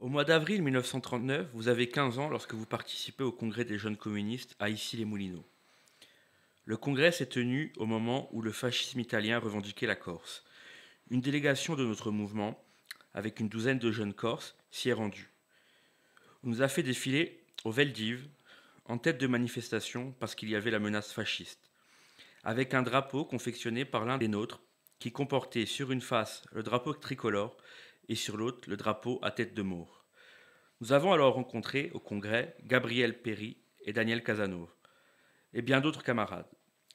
Au mois d'avril 1939, vous avez 15 ans lorsque vous participez au congrès des jeunes communistes à Issy-les-Moulineaux. Le congrès s'est tenu au moment où le fascisme italien revendiquait la Corse. Une délégation de notre mouvement, avec une douzaine de jeunes Corses, s'y est rendue. On nous a fait défiler au Veldiv, en tête de manifestation parce qu'il y avait la menace fasciste, avec un drapeau confectionné par l'un des nôtres qui comportait sur une face le drapeau tricolore et sur l'autre le drapeau à tête de mort. Nous avons alors rencontré au congrès Gabriel Perry et Daniel Casanova, et bien d'autres camarades.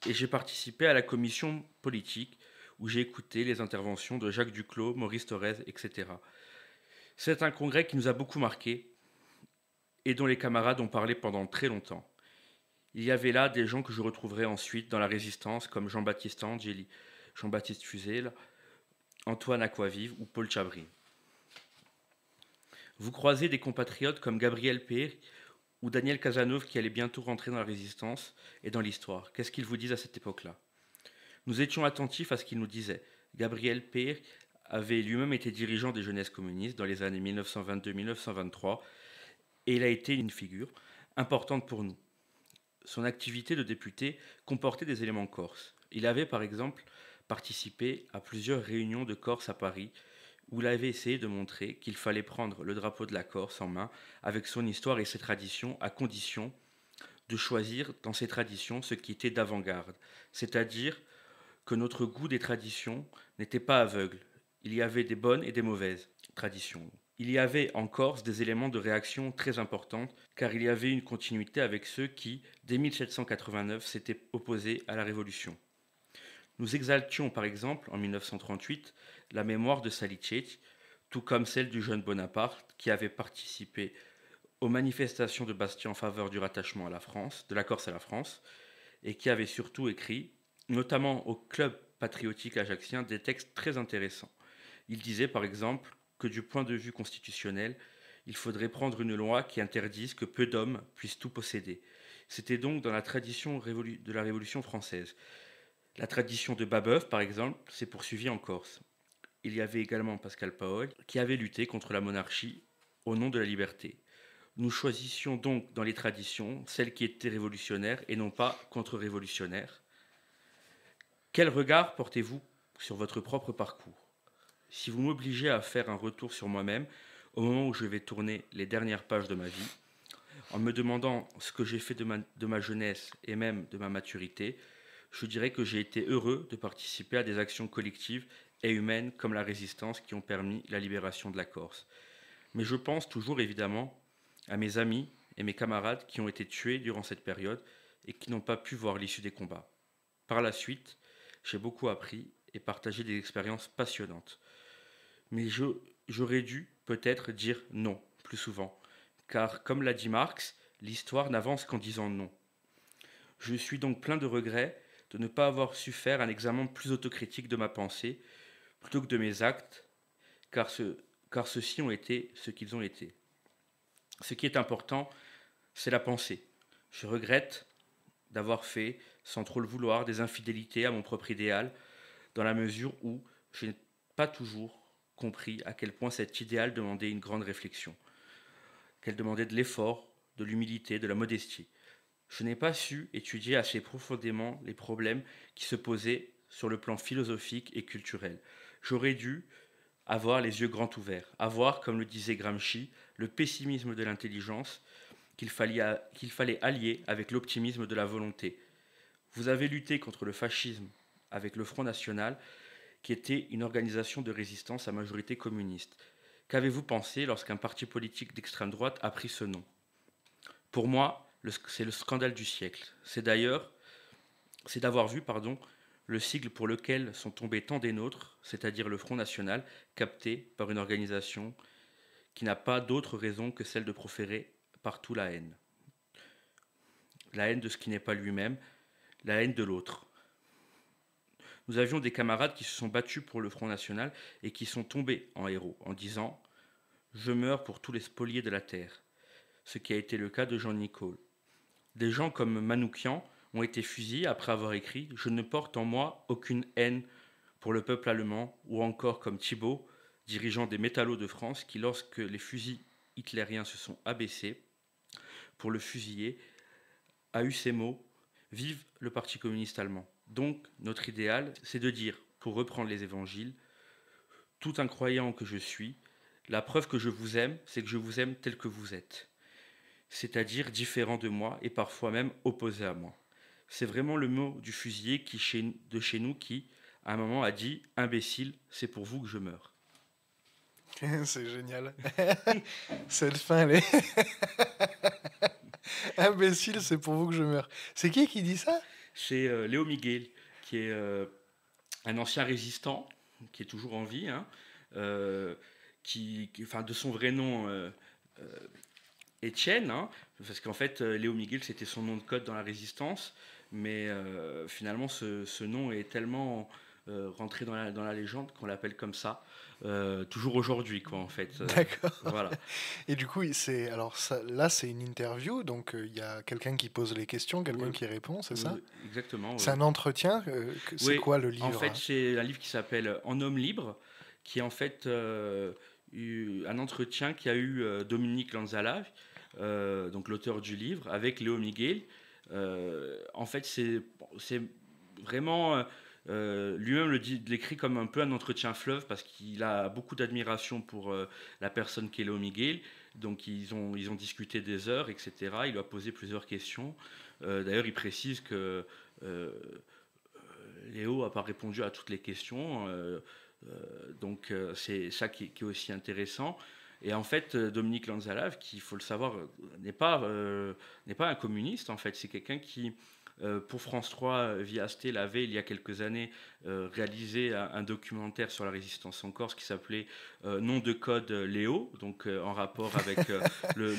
Et j'ai participé à la commission politique où j'ai écouté les interventions de Jacques Duclos, Maurice Thorez, etc. C'est un congrès qui nous a beaucoup marqués et dont les camarades ont parlé pendant très longtemps. Il y avait là des gens que je retrouverai ensuite dans la résistance, comme Jean-Baptiste Angeli, Jean-Baptiste Fusel, Antoine Aquavive ou Paul Chabry. Vous croisez des compatriotes comme Gabriel Peir ou Daniel Casanov qui allait bientôt rentrer dans la résistance et dans l'histoire. Qu'est-ce qu'ils vous disent à cette époque-là Nous étions attentifs à ce qu'ils nous disaient. Gabriel Péry avait lui-même été dirigeant des jeunesses communistes dans les années 1922-1923 et il a été une figure importante pour nous. Son activité de député comportait des éléments corses. Il avait par exemple participé à plusieurs réunions de Corse à Paris où il avait essayé de montrer qu'il fallait prendre le drapeau de la Corse en main avec son histoire et ses traditions, à condition de choisir dans ces traditions ce qui était d'avant-garde, c'est-à-dire que notre goût des traditions n'était pas aveugle. Il y avait des bonnes et des mauvaises traditions. Il y avait en Corse des éléments de réaction très importants, car il y avait une continuité avec ceux qui, dès 1789, s'étaient opposés à la Révolution. Nous exaltions par exemple en 1938 la mémoire de Salicetti, tout comme celle du jeune Bonaparte qui avait participé aux manifestations de Bastia en faveur du rattachement à la France, de la Corse à la France, et qui avait surtout écrit, notamment au club patriotique ajaxien, des textes très intéressants. Il disait par exemple que du point de vue constitutionnel, il faudrait prendre une loi qui interdise que peu d'hommes puissent tout posséder. C'était donc dans la tradition de la Révolution française. La tradition de Babeuf, par exemple, s'est poursuivie en Corse. Il y avait également Pascal Paoli, qui avait lutté contre la monarchie au nom de la liberté. Nous choisissions donc dans les traditions celles qui étaient révolutionnaires et non pas contre-révolutionnaires. Quel regard portez-vous sur votre propre parcours Si vous m'obligez à faire un retour sur moi-même au moment où je vais tourner les dernières pages de ma vie, en me demandant ce que j'ai fait de ma jeunesse et même de ma maturité, je dirais que j'ai été heureux de participer à des actions collectives et humaines comme la résistance qui ont permis la libération de la Corse. Mais je pense toujours évidemment à mes amis et mes camarades qui ont été tués durant cette période et qui n'ont pas pu voir l'issue des combats. Par la suite, j'ai beaucoup appris et partagé des expériences passionnantes. Mais j'aurais dû peut-être dire non plus souvent, car comme l'a dit Marx, l'histoire n'avance qu'en disant non. Je suis donc plein de regrets de ne pas avoir su faire un examen plus autocritique de ma pensée plutôt que de mes actes, car, ce, car ceux-ci ont été ce qu'ils ont été. Ce qui est important, c'est la pensée. Je regrette d'avoir fait, sans trop le vouloir, des infidélités à mon propre idéal, dans la mesure où je n'ai pas toujours compris à quel point cet idéal demandait une grande réflexion, qu'elle demandait de l'effort, de l'humilité, de la modestie je n'ai pas su étudier assez profondément les problèmes qui se posaient sur le plan philosophique et culturel. J'aurais dû avoir les yeux grands ouverts, avoir, comme le disait Gramsci, le pessimisme de l'intelligence qu'il fallait, fallait allier avec l'optimisme de la volonté. Vous avez lutté contre le fascisme avec le Front National, qui était une organisation de résistance à majorité communiste. Qu'avez-vous pensé lorsqu'un parti politique d'extrême droite a pris ce nom Pour moi, c'est le scandale du siècle. C'est d'ailleurs, c'est d'avoir vu, pardon, le sigle pour lequel sont tombés tant des nôtres, c'est-à-dire le Front National, capté par une organisation qui n'a pas d'autre raison que celle de proférer partout la haine. La haine de ce qui n'est pas lui-même, la haine de l'autre. Nous avions des camarades qui se sont battus pour le Front National et qui sont tombés en héros en disant ⁇ Je meurs pour tous les spoliés de la Terre ⁇ ce qui a été le cas de Jean Nicole des gens comme Manoukian ont été fusillés après avoir écrit Je ne porte en moi aucune haine pour le peuple allemand, ou encore comme Thibault, dirigeant des métallos de France, qui, lorsque les fusils hitlériens se sont abaissés pour le fusiller, a eu ces mots Vive le Parti communiste allemand. Donc, notre idéal, c'est de dire, pour reprendre les évangiles, Tout incroyant croyant que je suis, la preuve que je vous aime, c'est que je vous aime tel que vous êtes c'est-à-dire différent de moi et parfois même opposé à moi. C'est vraiment le mot du fusilier qui, de chez nous qui, à un moment, a dit Imbécile, c'est pour vous que je meurs. c'est génial. Cette fin, Imbécile, c'est pour vous que je meurs. C'est qui qui dit ça C'est euh, Léo Miguel, qui est euh, un ancien résistant, qui est toujours en vie, hein, euh, qui, de son vrai nom. Etienne, hein, parce qu'en fait, euh, Léo Miguel, c'était son nom de code dans la résistance, mais euh, finalement, ce, nom est tellement euh, rentré dans la, dans la légende qu'on l'appelle comme ça, toujours aujourd'hui, quoi, en fait. D'accord. Voilà. Et du coup, c'est alors là, c'est une interview, donc il y a quelqu'un qui pose les questions, quelqu'un qui répond, c'est ça Exactement. C'est un entretien. c'est quoi le livre En fait, c'est un livre qui s'appelle En homme libre, qui est en fait un entretien a eu euh, Dominique Lanzala, euh, donc l'auteur du livre, avec Léo Miguel. Euh, en fait, c'est vraiment. Lui-même l'écrit comme un peu un entretien fleuve parce qu'il a beaucoup d'admiration pour la personne qu'est Léo Miguel. Donc ils ont, ils ont discuté des heures, etc. Il lui a posé plusieurs questions. D'ailleurs, il précise que Léo n'a pas répondu à toutes les questions. Euh, donc euh, c'est ça qui, est aussi intéressant. Et en fait, euh, Dominique Lanzalave, qui, il faut le savoir, n'est pas, n'est pas un communiste, en fait. C'est quelqu'un qui, pour France 3, via Astel, avait, il y a quelques années, réalisé un, documentaire sur la résistance en Corse qui s'appelait Nom de code Léo, donc en rapport avec le,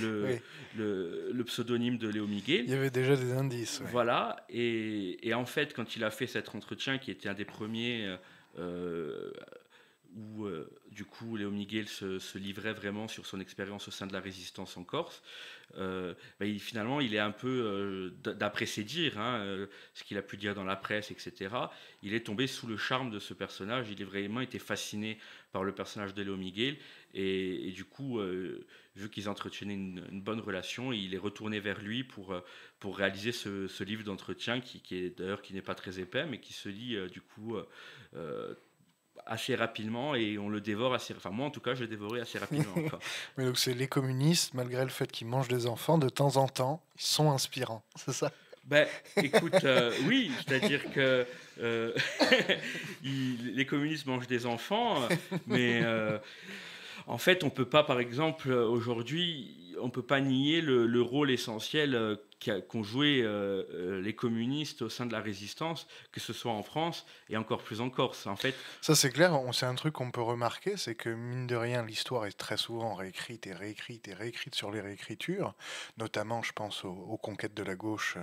le, le, pseudonyme de Léo Miguel. Il y avait déjà des indices. Voilà. Et, et, en fait, quand il a fait cet entretien, qui était un des premiers euh, où euh, du coup Léo Miguel se, livrait vraiment sur son expérience au sein de la résistance en Corse, euh, finalement il est un peu, d'après ses dires, hein, ce qu'il a pu dire dans la presse, etc., il est tombé sous le charme de ce personnage, il est vraiment été fasciné par le personnage de Léo Miguel. Et, du coup, euh, vu qu'ils entretenaient une, bonne relation, il est retourné vers lui pour, euh, pour réaliser ce, livre d'entretien qui, est d'ailleurs qui n'est pas très épais, mais qui se lit euh, du coup assez rapidement et on le dévore assez. Enfin, moi en tout cas, je l'ai dévoré assez rapidement. mais donc, c'est les communistes, malgré le fait qu'ils mangent des enfants, de temps en temps, ils sont inspirants, c'est ça ben, écoute, euh, oui, c'est-à-dire que euh, les communistes mangent des enfants, mais euh, en fait, on peut pas, par exemple, aujourd'hui, on peut pas nier le, le rôle essentiel qu'ont joué euh, euh, les communistes au sein de la résistance, que ce soit en France et encore plus en Corse. En fait, ça c'est clair. On c'est un truc qu'on peut remarquer, c'est que mine de rien, l'histoire est très souvent réécrite et réécrite et réécrite sur les réécritures. Notamment, je pense aux, conquêtes de la gauche,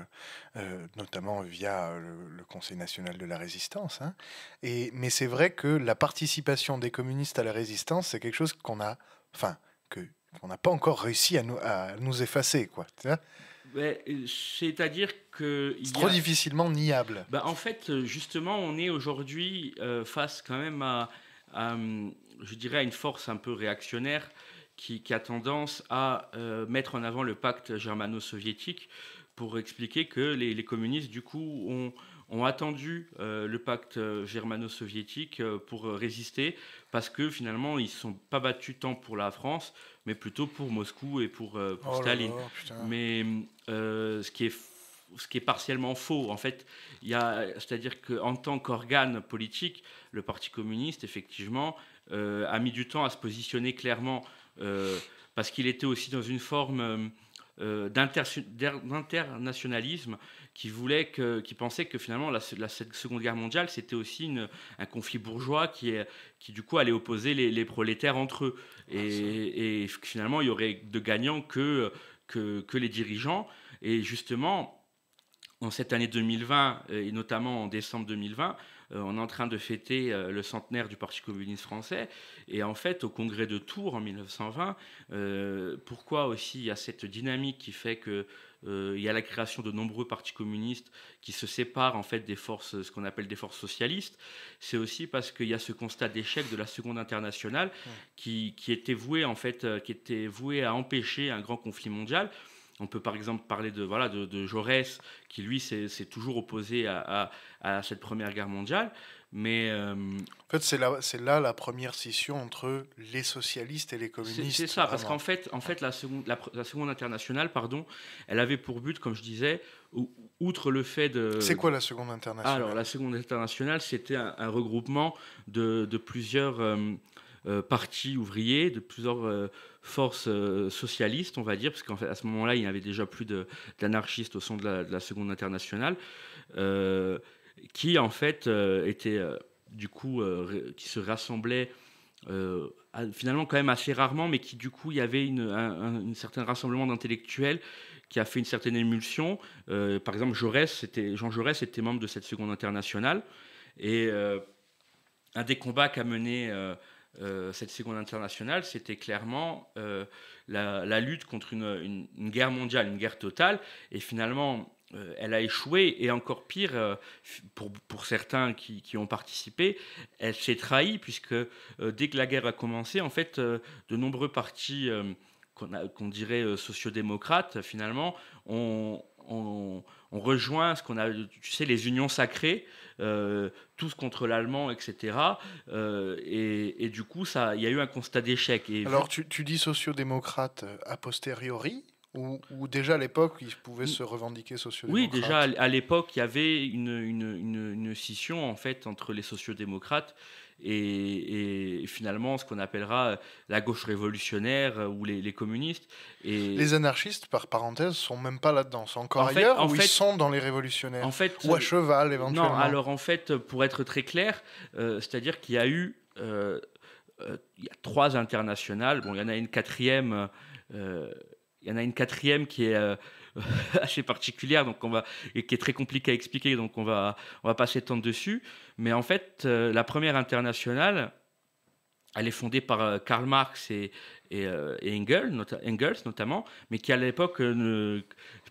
euh, notamment via le, Conseil national de la résistance. Hein. Et mais c'est vrai que la participation des communistes à la résistance, c'est quelque chose qu'on a, enfin que qu'on n'a pas encore réussi à nous, à nous effacer, quoi. Ben, c'est-à-dire que... C'est trop difficilement niable. Ben, en fait, justement, on est aujourd'hui euh, face quand même à, hum, je dirais, à une force un peu réactionnaire qui, a tendance à euh, mettre en avant le pacte germano-soviétique pour expliquer que les, communistes, du coup, ont, attendu euh, le pacte germano-soviétique pour résister, parce que finalement, ils ne sont pas battus tant pour la France, mais plutôt pour Moscou et pour, oh Staline. mais hum, euh, ce, qui est, ce qui est partiellement faux. En fait, c'est-à-dire qu'en tant qu'organe politique, le Parti communiste, effectivement, euh, a mis du temps à se positionner clairement, euh, parce qu'il était aussi dans une forme... d'internationalisme qui voulait que, qui pensait que finalement la, Seconde Guerre mondiale c'était aussi un conflit bourgeois qui, est, qui du coup allait opposer les, prolétaires entre eux et, et, finalement il y aurait de gagnants que que, les dirigeants. Et justement, en cette année 2020, euh, et notamment en décembre 2020, euh, on est en train de fêter euh, le centenaire du Parti communiste français. Et en fait, au congrès de Tours en 1920, pourquoi aussi il y a cette dynamique qui fait que euh, il y a la création de nombreux partis communistes qui se séparent en fait des forces, ce qu'on appelle des forces socialistes. C'est aussi parce qu'il y a ce constat d'échec de la Seconde Internationale qui, était voué en fait, euh, à empêcher un grand conflit mondial. On peut par exemple parler de, voilà, Jaurès, qui lui s'est toujours opposé à, cette Première Guerre mondiale. Mais euh, en fait, c'est là, c'est là la première scission entre les socialistes et les communistes. C'est, ça, parce qu'en fait, en fait, la seconde, la, seconde internationale, pardon, elle avait pour but, comme je disais, outre le fait de. C'est quoi la seconde internationale Alors, la seconde internationale, c'était un, regroupement de, plusieurs euh, euh, partis ouvriers, de plusieurs forces socialistes, on va dire, parce qu'en fait, à ce moment-là, il n'y avait déjà plus d'anarchistes au sein de la, Seconde Internationale qui en fait euh, était euh, du coup euh, qui se rassemblait finalement quand même assez rarement, mais qui du coup il y avait une, un, certain rassemblement d'intellectuels qui a fait une certaine émulsion. par exemple, Jaurès, c'était Jean Jaurès était membre de cette seconde internationale. Et un des combats qu'a mené cette seconde internationale, c'était clairement la, lutte contre une, une, guerre mondiale, une guerre totale. Et finalement, euh, elle a échoué, et encore pire, euh, pour, certains qui, ont participé, elle s'est trahie, puisque euh, dès que la guerre a commencé, en fait, de nombreux partis qu'on dirait sociodémocrates, finalement, ont, on, rejoint ce qu'on a, tu sais, les unions sacrées, tous contre l'allemand, etc. et, du coup, il y a eu un constat d'échec. Alors, tu, tu dis sociodémocrate a posteriori, ou, déjà à l'époque, ils pouvaient se revendiquer sociodémocrates. Oui, déjà à l'époque, il y avait une, une, une, scission en fait entre les sociodémocrates et, et finalement ce qu'on appellera la gauche révolutionnaire ou les, communistes. Et les anarchistes, par parenthèse, sont même pas là-dedans. C'est encore ailleurs ils sont dans les révolutionnaires. ou à euh, cheval éventuellement. Non, alors en fait, pour être très clair, euh, c'est-à-dire qu'il y a eu euh, il y a trois internationales. Bon, il y en a une quatrième. Il y en a une quatrième qui est euh, assez particulière, donc on va et qui est très compliquée à expliquer, donc on va on va pas s'étendre dessus. Mais en fait, euh, la première internationale, elle est fondée par euh, Karl Marx et, Engels, notamment, mais qui à l'époque,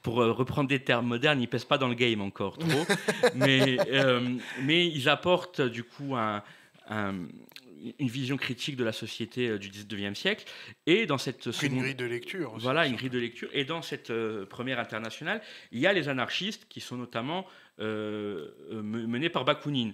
pour reprendre des termes modernes, ils pèsent pas dans le game encore trop, mais mais ils apportent du coup un, une vision critique de la société euh, du 19e siècle. Et dans cette Une grille de lecture. voilà, une grille de lecture. Et dans cette euh, première internationale, il y a les anarchistes qui sont notamment euh, menés par Bakounine.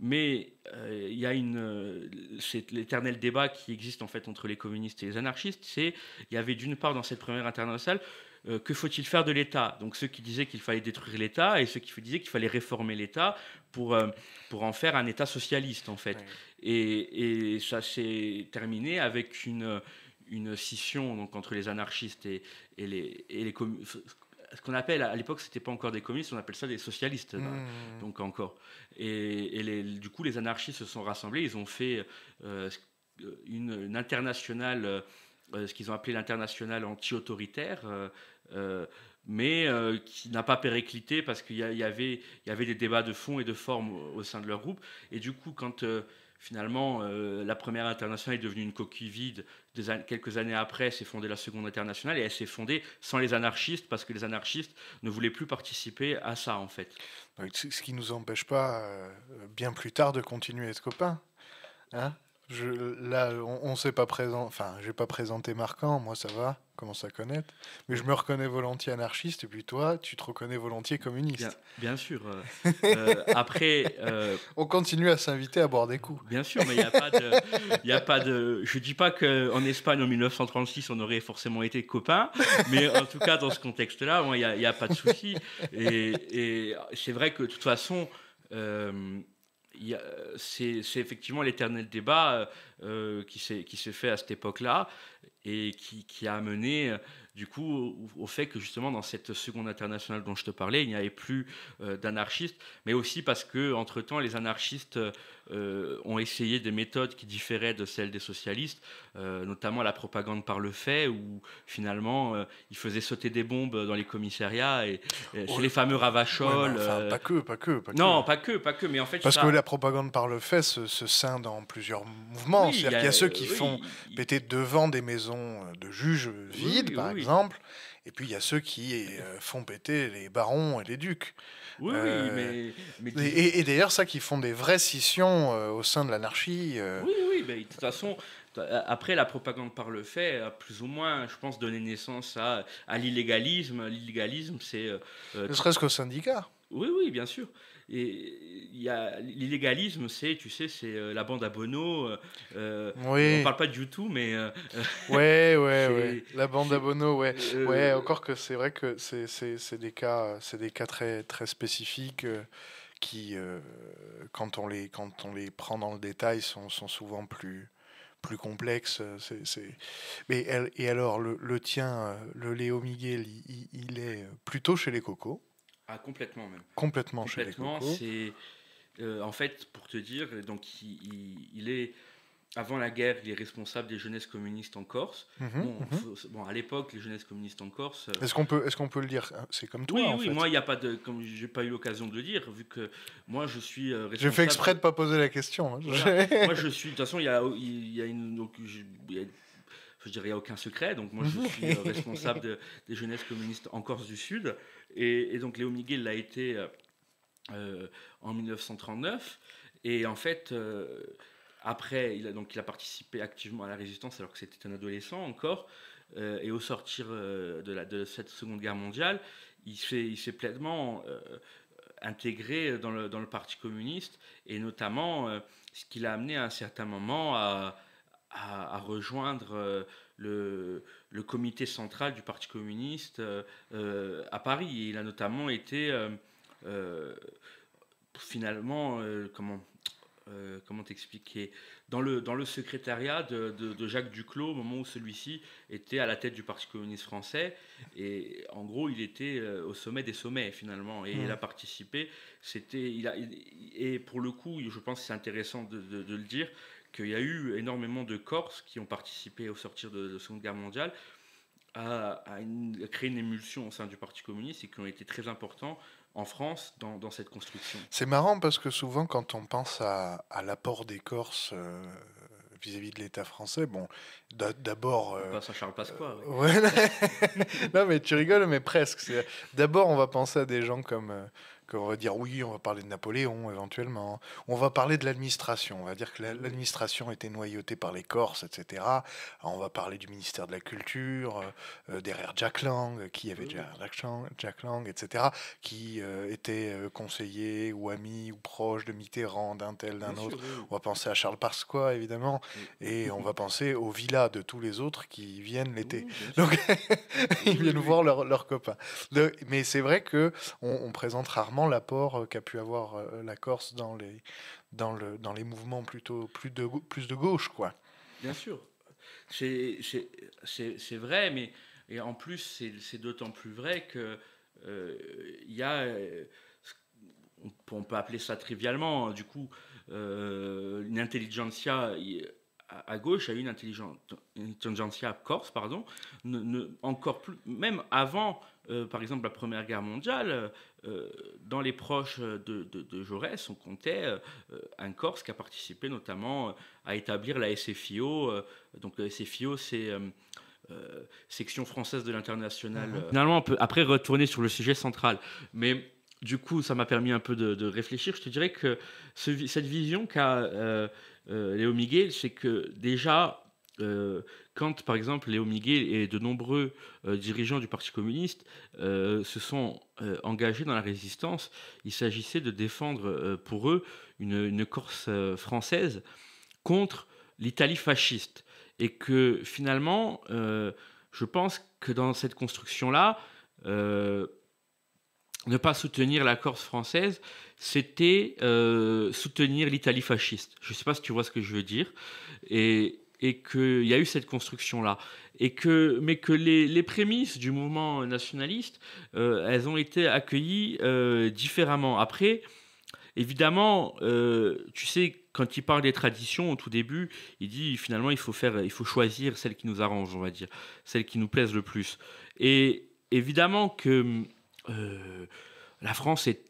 mais il y a une, c'est l'éternel débat qui existe en fait entre les communistes et les anarchistes. C'est, il y avait d'une part dans cette première internationale euh, que faut-il faire de l'État Donc ceux qui disaient qu'il fallait détruire l'État et ceux qui disaient qu'il fallait réformer l'État pour, euh, pour en faire un État socialiste, en fait. Et, et, ça s'est terminé avec une, une scission donc, entre les anarchistes et, et les, les communistes ce qu'on appelle à l'époque, c'était pas encore des communistes, on appelle ça des socialistes, mmh. donc encore. Et, du coup, les anarchistes se sont rassemblés, ils ont fait euh, une, internationale euh, ce qu'ils ont appelé l'international anti-autoritaire, euh, euh, mais qui n'a pas péréclité parce qu'il y, avait, y avait des débats de fond et de forme au, sein de leur groupe. Et du coup, quand finalement, la première internationale est devenue une coquille vide. Des quelques années après, s'est fondée la seconde internationale et elle s'est fondée sans les anarchistes parce que les anarchistes ne voulaient plus participer à ça, en fait. ce qui ne nous empêche pas, bien plus tard, de continuer à être copains. Hein là, on ne s'est pas présent. Enfin, j'ai pas présenté Marquant. Moi, ça va. Commence à connaître. Mais je me reconnais volontiers anarchiste. Et puis toi, tu te reconnais volontiers communiste. Bien, sûr. Euh, euh, après, euh, on continue à s'inviter à boire des coups. Bien sûr, mais il n'y a pas de. Il a pas de. Je dis pas qu'en Espagne en 1936, on aurait forcément été copains. Mais en tout cas, dans ce contexte-là, il n'y a, pas de souci. Et, et c'est vrai que de toute façon. Euh, c'est effectivement l'éternel débat euh, euh, qui s'est fait à cette époque-là et qui, a amené du coup au, fait que justement dans cette seconde internationale dont je te parlais, il n'y avait plus d'anarchistes, mais aussi parce que entre temps les anarchistes euh, ont essayé des méthodes qui différaient de celles des socialistes, euh, notamment la propagande par le fait, où finalement euh, ils faisaient sauter des bombes dans les commissariats et, chez les fameux ravachols. pas que, pas que, pas que. Non, pas que, pas que, mais en fait. Parce que la propagande par le fait se, se scinde en plusieurs mouvements. il cest y a ceux qui font péter devant des maisons de juges vides, par exemple. Et puis il y a ceux qui font péter les barons et les ducs. Oui, oui, euh, mais, Et, d'ailleurs, ça qui font des vraies scissions euh, au sein de l'anarchie. Euh. Oui, oui, de toute façon, après, la propagande par le fait a plus ou moins, je pense, donné naissance à, à l'illégalisme. L'illégalisme, c'est... ne serait-ce qu'au syndicat. Oui, oui, bien sûr et il y a l'illégalisme, c'est, tu sais, c'est euh, la bande à Bono. Euh, euh, on parle pas du tout, mais. ouais, ouais, ouais. La bande à Bono, ouais. ouais, encore que c'est vrai que c'est, des cas, c'est des cas très, très spécifiques qui, quand, on les, quand on les prend dans le détail, sont, sont souvent plus plus complexe. C'est, Mais et alors, le, le, tien, le Léo Miguel, il, il est plutôt chez les cocos. Ah, complètement même. Complètement, complètement chez C'est, euh, en fait, pour te dire, donc il, est avant la guerre, il est responsable des jeunesses communistes en Corse. Mhm, mhm. bon, à l'époque, les jeunesses communistes en Corse. Euh, est-ce qu'on peut, est-ce qu'on peut le dire euh, C'est comme toi. Oui, oui. Moi, il n'y a pas de, comme j'ai pas eu l'occasion de le dire, vu que moi, je suis. J'ai fait exprès de pas poser la question. Hein. moi, je suis. De toute façon, il y a, il y a une. Donc, je, je dirais, il n'y a aucun secret. Donc, moi, je mhm. suis responsable des jeunesses communistes en Corse du Sud. Et, donc Léo Miguel l'a été euh, euh, en 1939. Et en fait, euh, après, il a, donc, il a participé activement à la résistance alors que c'était un adolescent encore. et au sortir de, la, de cette Seconde Guerre mondiale, il s'est, s'est pleinement intégré dans le, Parti communiste. Et notamment, ce qui l'a amené à un certain moment à rejoindre le, le, comité central du Parti communiste euh, euh, à Paris. il a notamment été euh, finalement, comment comment t'expliquer dans le, dans le secrétariat de, de, Jacques Duclos, au moment où celui-ci était à la tête du Parti communiste français. Et en gros, il était au sommet des sommets, finalement. Et il a participé. C'était, il a, et pour le coup, je pense que c'est intéressant de, de, le dire, il y a eu énormément de Corses qui ont participé au sortir de la Seconde Guerre mondiale à, une, créer une émulsion au sein du Parti communiste et qui ont été très importants en France dans, cette construction. C'est marrant parce que souvent quand on pense à, l'apport des Corses... Euh, vis-à-vis de l'État français. Bon, d'abord. ça euh, Charles Pasqua. non, mais tu rigoles, mais presque. D'abord, on va penser à des gens comme euh, on va dire oui, on va parler de Napoléon éventuellement, on va parler de l'administration, on va dire que l'administration était noyautée par les Corses, etc. On va parler du ministère de la Culture, euh, euh, derrière Jack Lang, qui avait Jack, Jack Lang, etc., qui euh, était conseiller ou ami ou proche de Mitterrand, d'un tel, d'un autre. On va penser à Charles Parsquat, évidemment, et on va penser aux villas de tous les autres qui viennent l'été. Donc, ils viennent voir leurs copains. mais c'est vrai que on présente rarement l'apport euh, qu'a pu avoir euh, la Corse dans les, dans le, dans les mouvements plutôt plus de, plus de gauche. Quoi. Bien sûr, c'est vrai, mais et en plus, c'est d'autant plus vrai que euh, il y a, on peut appeler ça trivialement, hein, du coup, une intelligentsia à gauche a une intelligentsia corse, pardon, ne, ne, encore plus, même avant euh, par exemple, la Première Guerre mondiale, euh, dans les proches de, Jaurès, on comptait euh, un Corse qui a participé notamment à établir la SFIO. donc la SFIO, c'est... section française de l'international. Mhm. Finalement, on peut après retourner sur le sujet central. Mais du coup, ça m'a permis un peu de, réfléchir. Je te dirais que cette vision qu'a Léo Miguel, c'est que déjà, euh, quand, par exemple, Léo Miguel et de nombreux euh, dirigeants du Parti communiste euh, se sont engagés dans la résistance, il s'agissait de défendre pour eux une, une Corse française contre l'Italie fasciste. Et que finalement, je pense que dans cette construction-là, ne pas soutenir la Corse française, c'était soutenir l'Italie fasciste. Je ne sais pas si tu vois ce que je veux dire. Et, et qu'il y a eu cette construction-là. Et que, mais que les, les prémices du mouvement nationaliste, euh, elles ont été accueillies euh, différemment. Après, évidemment, euh, tu sais, quand il parle des traditions au tout début, il dit finalement il faut faire, il faut choisir celle qui nous arrange, on va dire, celle qui nous plaisent le plus. Et évidemment que la France est,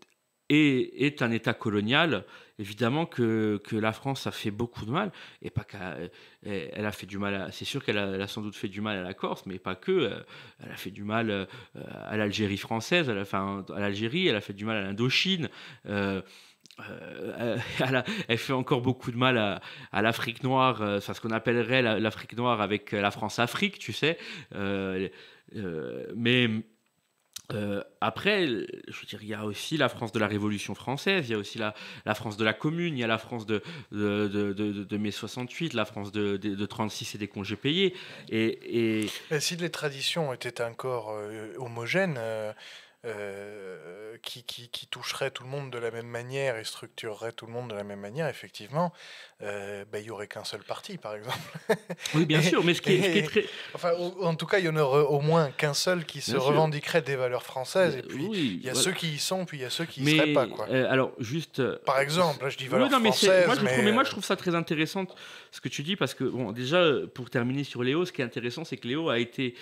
est un État colonial évidemment que, que, la France a fait beaucoup de mal, et pas qu'elle euh, a fait du mal, c'est sûr qu'elle a, sans doute fait du mal à la Corse, mais pas que, euh, elle a fait du mal euh, à l'Algérie française, elle a, enfin, à l'Algérie, elle a fait du mal à l'Indochine. elle, fait encore beaucoup de mal à, l'Afrique noire, euh, ce qu'on appellerait l'Afrique noire avec la France-Afrique, tu sais. mais euh, après, je veux dire, il y a aussi la France de la Révolution française, il y a aussi la, France de la Commune, il y a la France de, de, mai 68, la France de, de, 36 et des congés payés. Et, si les traditions étaient encore euh, homogènes, euh, qui, qui, qui toucherait tout le monde de la même manière et structurerait tout le monde de la même manière, effectivement, euh, ben, il n'y aurait qu'un seul parti, par exemple. Oui, bien sûr, mais ce qui, est, très... Enfin, en tout cas, il y en aurait au moins qu'un seul qui se revendiquerait des valeurs françaises. Et euh, puis, il y a ceux qui y sont, puis il y a ceux qui ne seraient pas. Quoi. Euh, alors, juste... Par exemple, je dis valeurs mais françaises, moi, je mais... Trouve, moi, je trouve ça très intéressant, ce que tu dis, parce que, bon, déjà, pour terminer sur Léo, ce qui est intéressant, c'est que Léo a été,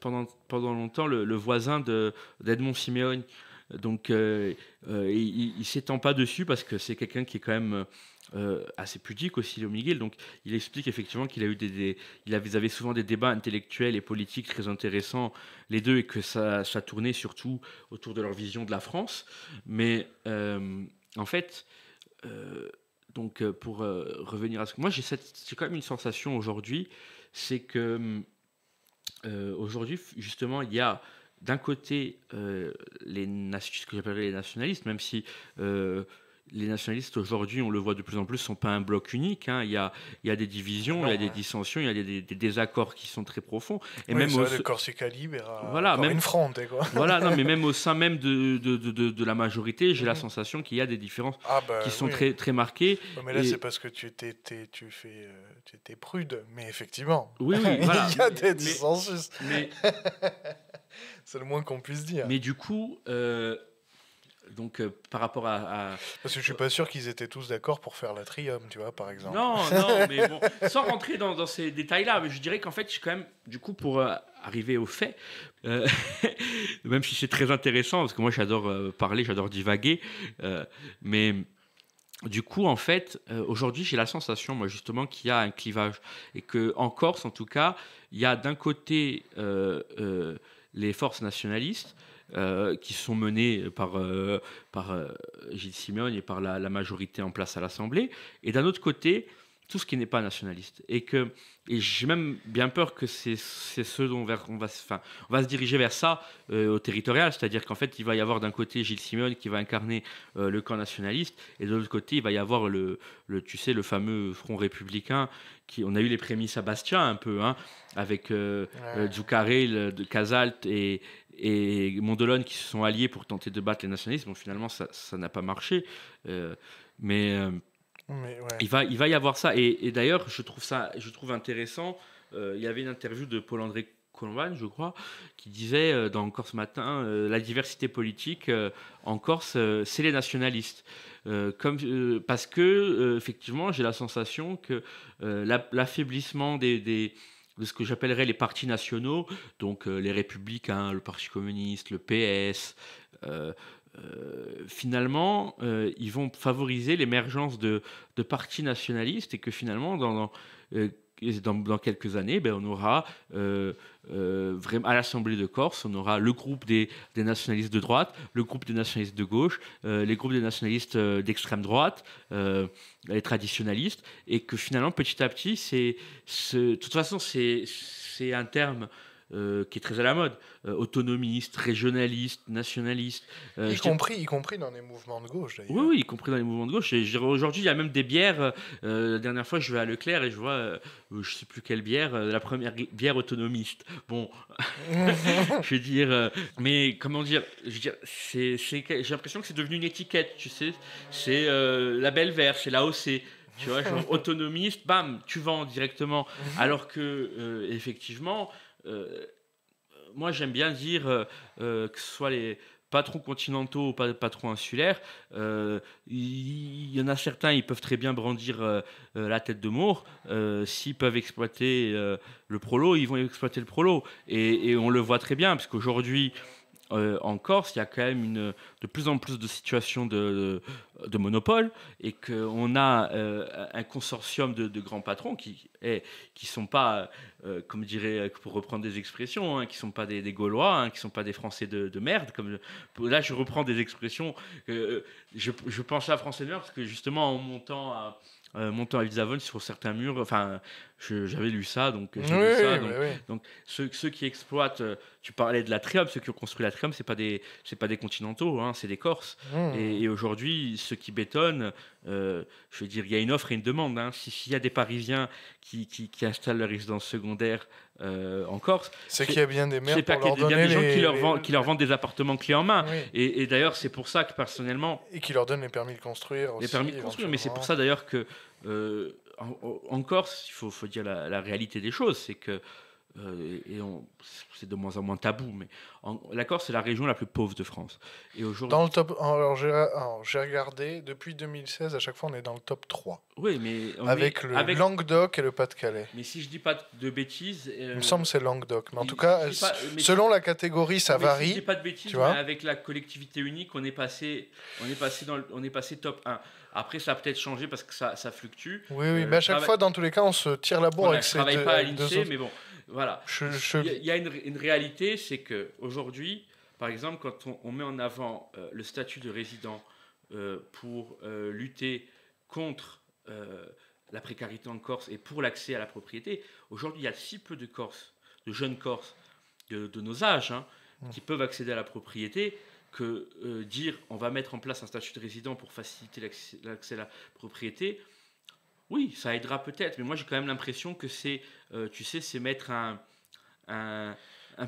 pendant, pendant longtemps, le, voisin d'Edmond de, Siméon. Donc, il ne s'étend pas dessus, parce que c'est quelqu'un qui est quand même... Euh, assez pudique aussi, Léo Miguel. Donc, il explique effectivement qu'il a eu des, il avait, souvent des débats intellectuels et politiques très intéressants, les deux, et que ça, ça tournait surtout autour de leur vision de la France. Mais euh, en fait, euh, donc pour revenir à ce que moi j'ai, quand même une sensation aujourd'hui, c'est que aujourd'hui justement il y a d'un côté les ce que j'appellerais les nationalistes, même si les nationalistes aujourd'hui, on le voit de plus en plus, ne sont pas un bloc unique. Hein. Il, y a, il, y a, des divisions, il y a des dissensions, il y a des, désaccords qui sont très profonds. Et même au... le Corsica Libera, voilà, même... une fronte. Hein, quoi. Voilà, non, mais même au sein même de, de, de, la majorité, j'ai la mhm. sensation qu'il y a des différences ah, bah qui sont très, très marquées. mais là, c'est parce que tu étais, tu fais, euh, tu étais prude, mais effectivement, oui, oui il y a des dissensus. c'est le moins qu'on puisse dire. Mais du coup... Euh, donc euh, par rapport à, Parce que je suis pas sûr qu'ils étaient tous d'accord pour faire la trium, tu vois, par exemple. Non, non, mais bon, sans rentrer dans, dans ces détails-là, mais je dirais qu'en fait, je suis quand même, du coup, pour euh, arriver au fait, euh, même si c'est très intéressant, parce que moi j'adore parler, j'adore divaguer, mais du coup, en fait, aujourd'hui, j'ai la sensation, moi, justement, qu'il y a un clivage. Et que en Corse, en tout cas, il y a d'un côté les forces nationalistes euh, qui sont menées par, euh, par euh, Gilles Siméon et par la, majorité en place à l'Assemblée, et d'un autre côté, tout ce qui n'est pas nationaliste. Et que et j'ai même bien peur que c'est, ce dont vers, on, va, enfin, on va se diriger vers ça au territorial, c'est-à-dire qu'en fait, il va y avoir d'un côté Gilles Siméon qui va incarner le camp nationaliste, et de l'autre côté, il va y avoir le, le, tu sais, le fameux Front républicain. Qui, on a eu les prémices à Bastia un peu, hein, avec euh, Casalt et, et Mondolone qui se sont alliés pour tenter de battre les nationalistes. Bon, finalement, ça n'a pas marché. Euh, mais. Euh, il, va, il va y avoir ça. Et, d'ailleurs, je trouve ça je trouve intéressant. Euh, il y avait une interview de Paul-André Colomban, je crois, qui disait dans Corse matin la diversité politique en Corse, c'est les nationalistes. comme, parce que, effectivement, j'ai la sensation que l'affaiblissement des de ce que j'appellerais les partis nationaux, donc euh, les républicains, le Parti communiste, le PS, euh, euh, finalement, ils vont favoriser l'émergence de, partis nationalistes et que finalement, dans dans, quelques années, ben, on aura euh, euh, à l'Assemblée de Corse, on aura le groupe des, nationalistes de droite, le groupe des nationalistes de gauche, euh, les groupes des nationalistes d'extrême droite, les traditionalistes, et que finalement, petit à petit, c'est, de toute façon, c'est, un terme euh, qui est très à la mode, euh, autonomiste, régionaliste, nationaliste. Euh, y, compris, y compris dans les mouvements de gauche, d'ailleurs. Oui, oui, y compris dans les mouvements de gauche. Et aujourd'hui, il y a même des bières. la dernière fois, je vais à Leclerc et je vois, je ne sais plus quelle bière, la première bière autonomiste. Bon, je veux dire, mais comment dire, j'ai l'impression que c'est devenu une étiquette, tu sais. C'est la belle verte, c'est la haussée tu vois, autonomiste, bam, tu vends directement. Mhm. Alors que, effectivement, euh, moi, j'aime bien dire euh, euh, que ce soit les patrons continentaux ou pas patrons insulaires, il y, en a certains, ils peuvent très bien brandir la tête de mort. S'ils peuvent exploiter le prolo, ils vont exploiter le prolo. Et, et on le voit très bien, parce qu'aujourd'hui, euh, en Corse, il y a quand même de plus en plus de situations de, monopole et qu'on a euh, un consortium de, grands patrons qui ne sont pas, euh, comme dirais pour reprendre des expressions, hein, qui ne sont pas des, Gaulois, hein, qui ne sont pas des Français de, merde. Comme, là, je reprends des expressions. je, je pense à Français de merde parce que justement, en montant à euh, montant à Elisavon sur certains murs. Enfin, j'avais lu ça, donc euh, oui, lu donc, donc ceux, qui exploitent, euh, tu parlais de la Trium, ceux qui ont construit la Trium, c'est pas des c'est pas des continentaux, hein, c'est des Corses. Mmh. Et, aujourd'hui, ceux qui bétonnent, je veux dire, il y a une offre et une demande. Hein. S'il y a des Parisiens qui, qui, installent leur résidence secondaire en Corse, c'est qu'il y a bien des maires gens qui, leur vendent, qui leur des appartements clés en main. Et, et d'ailleurs, c'est pour ça que personnellement et qui leur donnent les permis de construire. Aussi, les permis de construire, mais c'est pour ça d'ailleurs que euh, encore, en, Corse, il faut, dire la, réalité des choses, c'est que euh, et, c'est de moins en moins tabou, mais la Corse, c'est la région la plus pauvre de France. Et aujourd'hui, dans le top, alors j'ai regardé, depuis 2016, à chaque fois, on est dans le top 3. Oui, mais... Avec le Languedoc et le Pas-de-Calais. Mais si je dis pas de bêtises... Euh, Il me semble que c'est Languedoc, mais en tout cas, selon la catégorie, ça varie. je dis pas de bêtises, mais avec la collectivité unique, on est passé, on est passé, dans on est passé top 1. Après, ça a peut-être changé parce que ça, fluctue. Oui, oui, euh, mais à chaque fois, dans tous les cas, on se tire la bourre. On ne travaille pas à l'INSEE, mais bon. Voilà. Il y a une, réalité, c'est que aujourd'hui, par exemple, quand on, met en avant euh, le statut de résident euh, pour euh, lutter contre la précarité en Corse et pour l'accès à la propriété, aujourd'hui, il y a si peu de Corses, de jeunes Corses de, nos âges, hein, mmh. qui peuvent accéder à la propriété que dire on va mettre en place un statut de résident pour faciliter l'accès à la propriété oui, ça aidera peut-être, mais moi j'ai quand même l'impression que c'est, euh, tu sais, c'est mettre un, un,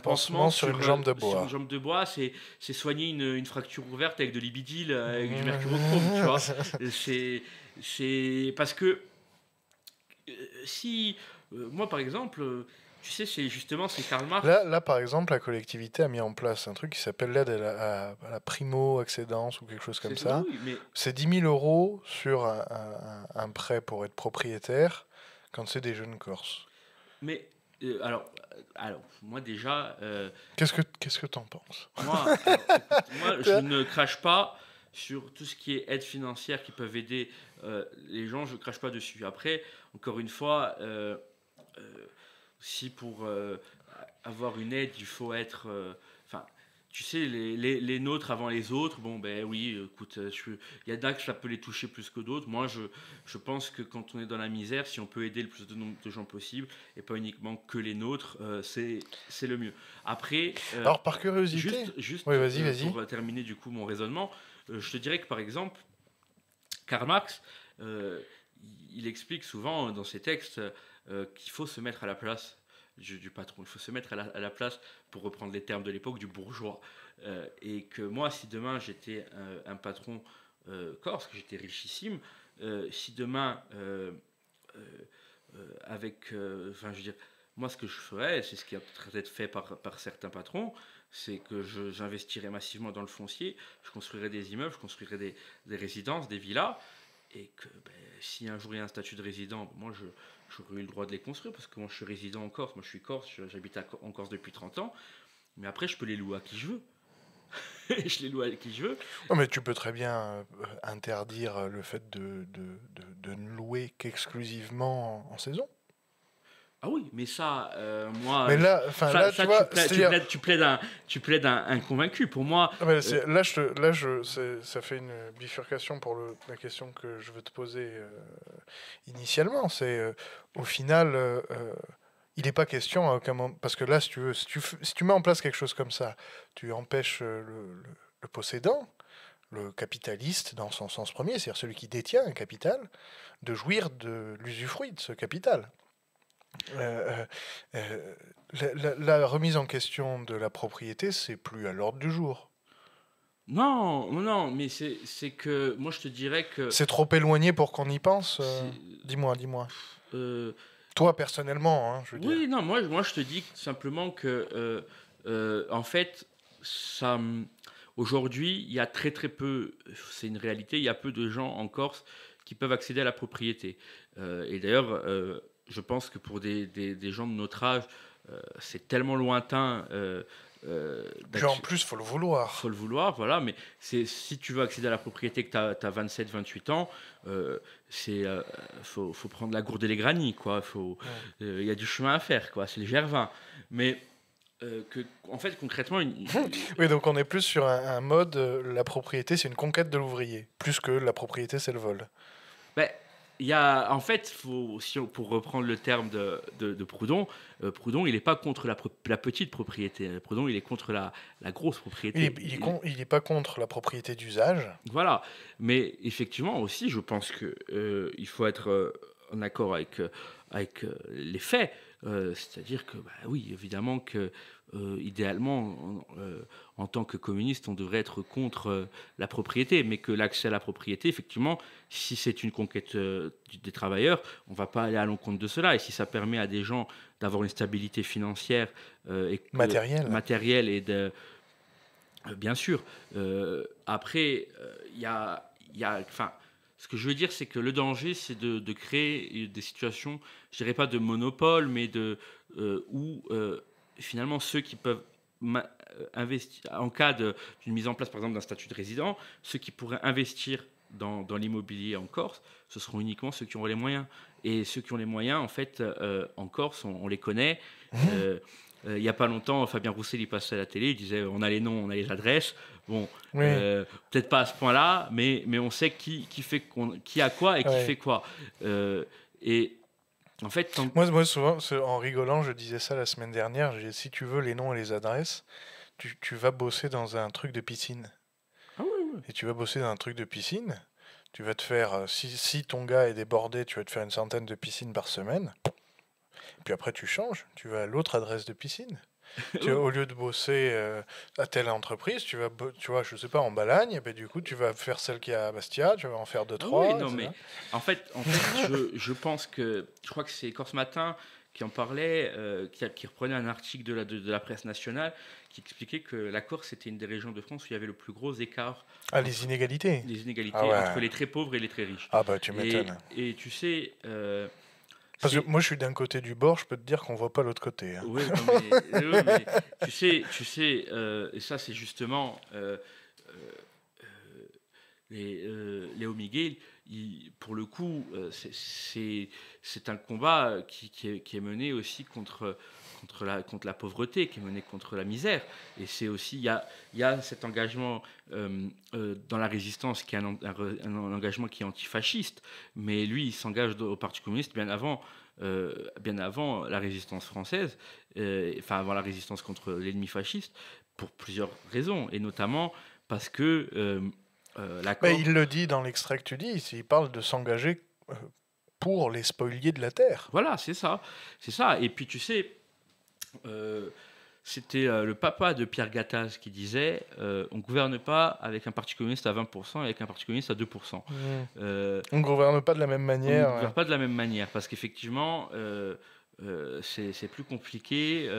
pansement, sur, une, jambe de euh, bois. une jambe de bois, c'est, c'est soigner une, fracture ouverte avec de l'ibidil, euh, avec du mmh. mercurochrome, tu vois. C'est, parce que si, moi par exemple, tu sais, c'est justement, c'est Karl Marx. Là, par exemple, la collectivité a mis en place un truc qui s'appelle l'aide à, la primo-accédance ou quelque chose comme ça. C'est 10 000 euros sur un, prêt pour être propriétaire quand c'est des jeunes Corses. Mais euh, alors, euh, alors, moi déjà. Euh, qu'est-ce que qu'est-ce que t'en penses Moi, je ne crache pas sur tout ce qui est aide financière qui peut aider les gens. Je ne crache pas dessus. Après, encore une fois, si pour euh, avoir une aide, il faut être. Euh, enfin, tu sais, les, les, nôtres avant les autres, bon, ben oui, écoute, euh, il y a d'un que ça peut les toucher plus que d'autres. Moi, je, je pense que quand on est dans la misère, si on peut aider le plus de gens possible, et pas uniquement que les nôtres, c'est le mieux. Après. Alors, par curiosité. Juste, -y, pour terminer, du coup, mon raisonnement, je te dirais que par exemple, Karl Marx il explique souvent dans ses textes euh, qu'il faut se mettre à la place du, patron. Il faut se mettre à la, place, pour reprendre les termes de l'époque, du bourgeois. Euh, et que moi, si demain j'étais un, patron euh, corse, que j'étais richissime, si demain, avec. Enfin, je veux dire. Moi, ce que je ferais, c'est ce qui a peut-être fait par, certains patrons, c'est que j'investirais massivement dans le foncier, je construirais des immeubles, je construirais des résidences, des villas, et que ben, si un jour il y a un statut de résident, ben, moi j'aurais eu le droit de les construire parce que moi je suis résident en Corse, moi je suis Corse, j'habite en Corse depuis 30 ans, mais après je peux les louer à qui je veux. je les loue à qui je veux. Non, mais tu peux très bien euh, interdire le fait de, de, de, ne louer qu'exclusivement en saison. Ah oui, mais ça, euh, moi. Mais là, tu, plaides, tu, plaides, un, convaincu. Pour moi. Ah, euh, là, je, là, je, ça fait une bifurcation pour la question que je veux te poser euh, initialement. C'est au final, il n'est pas question à aucun moment, parce que là, si tu mets en place quelque chose comme ça, tu empêches le, le possédant le capitaliste dans son sens premier, c'est-à-dire celui qui détient un capital, de jouir de l'usufruit de ce capital. Euh, euh, euh, la, remise en question de la propriété, c'est plus à l'ordre du jour. Non, non, mais c'est que moi je te dirais que. C'est trop éloigné pour qu'on y pense Dis-moi, dis-moi. Toi personnellement, hein, je veux oui, non, moi, moi je te dis simplement que, en fait, ça. Aujourd'hui, il y a très très peu, c'est une réalité, il y a peu de gens en Corse qui peuvent accéder à la propriété. et d'ailleurs, je pense que pour des, gens de notre âge, euh, c'est tellement lointain. Euh, euh en plus, faut le vouloir. Faut le vouloir, voilà. Mais si tu veux accéder à la propriété que tu as, 27-28 ans, euh, c'est faut, prendre la gourde et les granits, quoi. il y a du chemin à faire, C'est le Gervin. Mais que, en fait, concrètement. oui, donc on est plus sur un, mode la propriété, c'est une conquête de l'ouvrier, plus que la propriété, c'est le vol. Bah, il y a, en fait, faut, pour reprendre le terme de, de, Proudhon, euh, Proudhon, il n'est pas contre la, petite propriété. Proudhon, il est contre la, la grosse propriété. Il n'est pas contre la propriété d'usage. Voilà. Mais effectivement aussi, je pense qu'il euh, il faut être euh, en accord avec, avec les faits. C'est-à-dire que, bah oui, évidemment que euh, idéalement, euh, en tant que communiste, on devrait être contre euh, la propriété, mais que l'accès à la propriété, effectivement, si c'est une conquête des travailleurs, on ne va pas aller à l'encontre de cela. Et si ça permet à des gens d'avoir une stabilité financière et matérielle, matérielle et de, bien sûr. après, il y a, y ce que je veux dire, c'est que le danger, c'est de, créer des situations, je dirais pas de monopole, mais de où finalement, ceux qui peuvent euh, investir, en cas d'une mise en place, par exemple, d'un statut de résident, ceux qui pourraient investir dans, l'immobilier en Corse, ce seront uniquement ceux qui auront les moyens. Et ceux qui ont les moyens, en fait, euh, en Corse, on, les connaît. Euh, il n'y a pas longtemps, Fabien Roussel, il passait à la télé, il disait on a les noms, on a les adresses. Bon, peut-être pas à ce point-là, mais, mais on sait qui, fait, qui a quoi et qui fait quoi moi, souvent, en rigolant, je disais ça la semaine dernière. si tu veux les noms et les adresses, tu, vas bosser dans un truc de piscine. Ah et tu vas bosser dans un truc de piscine. Tu vas te faire, euh, si, si ton gars est débordé, tu vas te faire une centaine de piscines par semaine. Puis après, tu changes, tu vas à l'autre adresse de piscine. au lieu de bosser euh, à telle entreprise, tu vas, tu vois, je sais pas, en Balagne, et eh ben, du coup, tu vas faire celle qui est à Bastia, tu vas en faire deux, trois. Oui, non, mais en fait, en fait je, je, pense que, je crois que c'est Corse matin qui en parlait, euh, qui, qui, reprenait un article de la, de, la presse nationale, qui expliquait que la Corse était une des régions de France où il y avait le plus gros écart. Ah, les inégalités Les inégalités ah entre les très pauvres et les très riches. Ah, bah, tu m'étonnes. Et, tu sais. Euh, parce que moi, je suis d'un côté du bord, je peux te dire qu'on voit pas l'autre côté. Hein. Oui, mais, tu sais, tu sais euh, et ça, c'est justement euh, euh, les, Léo Miguel. Il, pour le coup, c'est un combat qui, qui, est, mené aussi contre contre la, contre la pauvreté, qui est menée contre la misère. Et c'est aussi, il y a, y a, cet engagement euh, euh, dans la résistance qui est un, engagement qui est antifasciste, mais lui, il s'engage au Parti communiste bien avant. Euh, bien avant la résistance française, enfin avant la résistance contre l'ennemi fasciste, pour plusieurs raisons, et notamment parce que mais il le dit dans l'extrait que tu dis, il parle de s'engager pour les spoiliers de la terre. Voilà, c'est ça. C'est ça. Et puis tu sais, euh, c'était euh, le papa de Pierre Gattaz qui disait euh, on ne gouverne pas avec un parti communiste à 20% et avec un parti communiste à 2%. Mmh. on ne gouverne pas de la même manière. On ne gouverne pas de la même manière parce qu'effectivement, c'est plus compliqué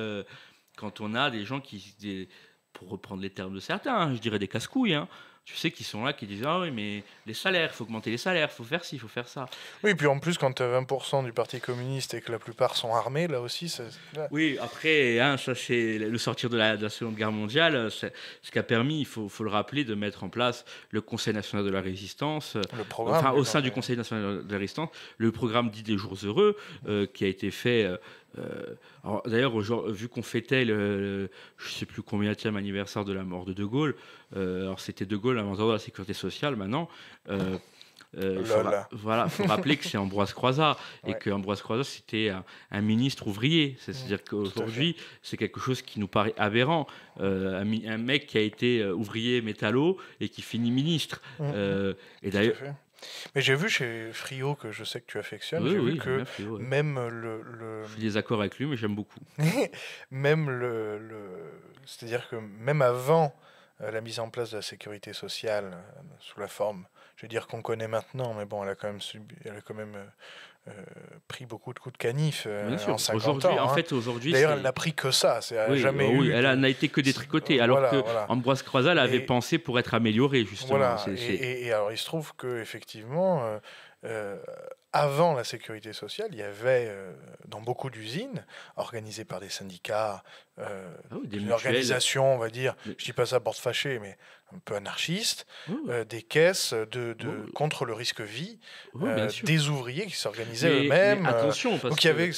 quand on a des gens qui, pour reprendre les termes de certains, hein, je dirais des casse-couilles, hein, tu sais qu'ils sont là, qui disent Ah oui, mais les salaires, il faut augmenter les salaires, il faut faire ci, il faut faire ça. Oui, puis en plus, quand tu as 20% du Parti communiste et que la plupart sont armés, là aussi. Ça... Oui, après, hein, ça, c'est le sortir de la, Seconde Guerre mondiale, c'est ce qui a permis, il faut, le rappeler, de mettre en place le Conseil national de la résistance. Le euh, programme. Enfin, au sein du Conseil national de la résistance, le programme dit des jours heureux, euh, qui a été fait. Euh, euh, d'ailleurs, vu qu'on fêtait le, je sais plus combien anniversaire de la mort de De Gaulle, euh, alors c'était De Gaulle, avant de la sécurité sociale maintenant. Euh, euh oh faut voilà, faut rappeler que c'est Ambroise Croizat et qu'Ambroise que Ambroise Croizat c'était un, ministre ouvrier. C'est-à-dire qu'aujourd'hui, c'est quelque chose qui nous paraît aberrant. un, mec qui a été ouvrier métallo et qui finit ministre. et d'ailleurs, mais j'ai vu chez Frio, que je sais que tu affectionnes, que même le, le... Je suis désaccord avec lui, mais j'aime beaucoup. même le... le... C'est-à-dire que même avant euh, la mise en place de la sécurité sociale euh, sous la forme, je veux dire qu'on connaît maintenant, mais bon, elle a quand même subi, elle a quand même euh, euh, pris beaucoup de coups de canif euh, aujourd'hui en 50 hein. ans. fait, aujourd'hui, d'ailleurs, elle n'a pris que ça. C'est jamais bah elle n'a été que détricotée. Euh, alors qu'Ambroise que Ambroise Croizat l'avait pensé pour être améliorée justement. Voilà. Et, alors, il se trouve que effectivement, avant la sécurité sociale, il y avait dans beaucoup d'usines organisées par des syndicats euh, ah une organisation, on va dire, je ne dis pas ça porte se mais un peu anarchiste, euh, des caisses de, contre le risque vie, euh, des ouvriers qui s'organisaient eux-mêmes. Euh, ou qui avaient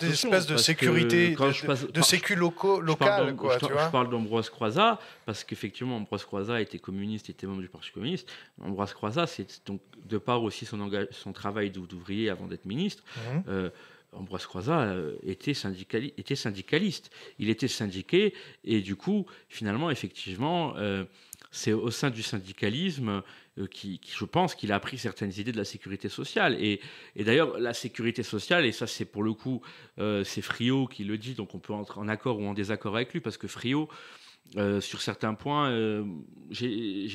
des espèces de sécurité, de, sécu locaux, local. je, parle d'Ambroise Croizat, parce qu'effectivement, Ambroise Croizat était communiste, était membre du Parti communiste. Ambroise Croizat, c'est donc de part aussi son, son travail d'ouvrier avant d'être ministre, mhm. Ambroise Croizat euh, était, syndicaliste. Il était syndiqué et du coup, finalement, effectivement, euh, c'est au sein du syndicalisme euh, qui, je pense, qu'il a appris certaines idées de la sécurité sociale. Et, d'ailleurs, la sécurité sociale, et ça, c'est pour le coup, c'est Friot qui le dit, donc on peut être en accord ou en désaccord avec lui, parce que Friot, sur certains points, j'ai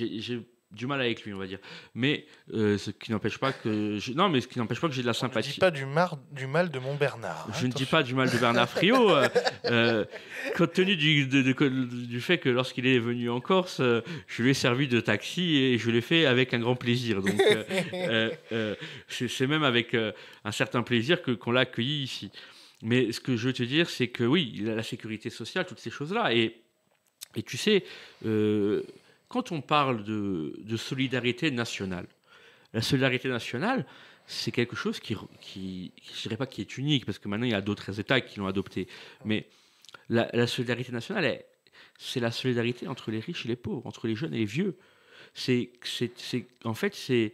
du mal avec lui, on va dire. Mais euh, ce qui n'empêche pas que non, mais ce qui n'empêche pas que j'ai de la sympathie. Je ne dis pas du, du mal de mon Bernard. Hein, je ne dis pas du mal de Bernard Friot, euh, euh, compte tenu du, du fait que lorsqu'il est venu en Corse, je lui ai servi de taxi et je l'ai fait avec un grand plaisir. Donc c'est même avec un certain plaisir que qu'on l'a accueilli ici. Mais ce que je veux te dire, c'est que oui, il a la sécurité sociale, toutes ces choses-là, et et tu sais quand on parle de, solidarité nationale, la solidarité nationale, c'est quelque chose qui, qui je ne dirais pas qui est unique, parce que maintenant, il y a d'autres États qui l'ont adopté. Mais la, solidarité nationale, c'est la solidarité entre les riches et les pauvres, entre les jeunes et les vieux. C'est, en fait, c'est,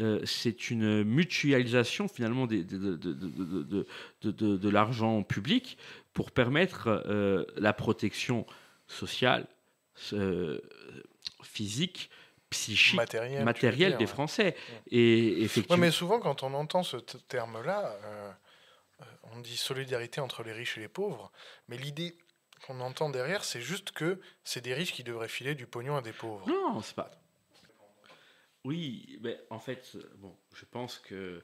euh, c'est une mutualisation finalement de, de, de, de l'argent public pour permettre euh, la protection sociale, euh, physique psychique, matériel, des Français. Et effectivement... mais souvent, quand on entend ce terme-là, euh, on dit solidarité entre les riches et les pauvres, mais l'idée qu'on entend derrière, c'est juste que c'est des riches qui devraient filer du pognon à des pauvres. Non, c'est pas. Oui, mais en fait, bon, je pense que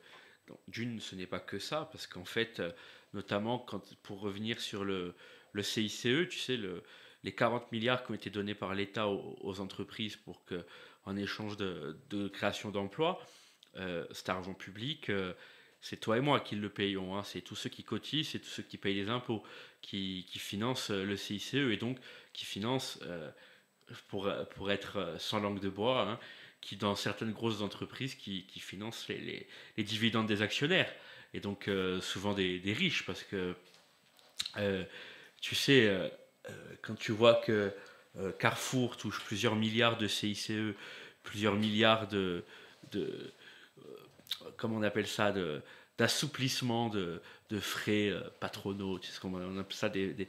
d'une, ce n'est pas que ça, parce qu'en fait, euh, notamment pour revenir sur le CICE, e, tu sais, le, les 40 milliards qui ont été donnés par l'État aux, entreprises pour que, en échange de, création d'emplois, euh, cet argent public, euh, c'est toi et moi qui le payons. Hein. C'est tous ceux qui cotisent, c'est tous ceux qui payent les impôts, qui, financent euh, le CICE et donc qui financent, pour, pour être sans langue de bois, hein, qui dans certaines grosses entreprises, qui, financent les, dividendes des actionnaires et donc souvent des, des, riches parce que, tu sais euh, quand tu vois que euh, Carrefour touche plusieurs milliards de CICE, plusieurs milliards de, de euh, comment on appelle ça, de, d'assouplissement de, frais patronaux, tu sais ce qu'on appelle ça des,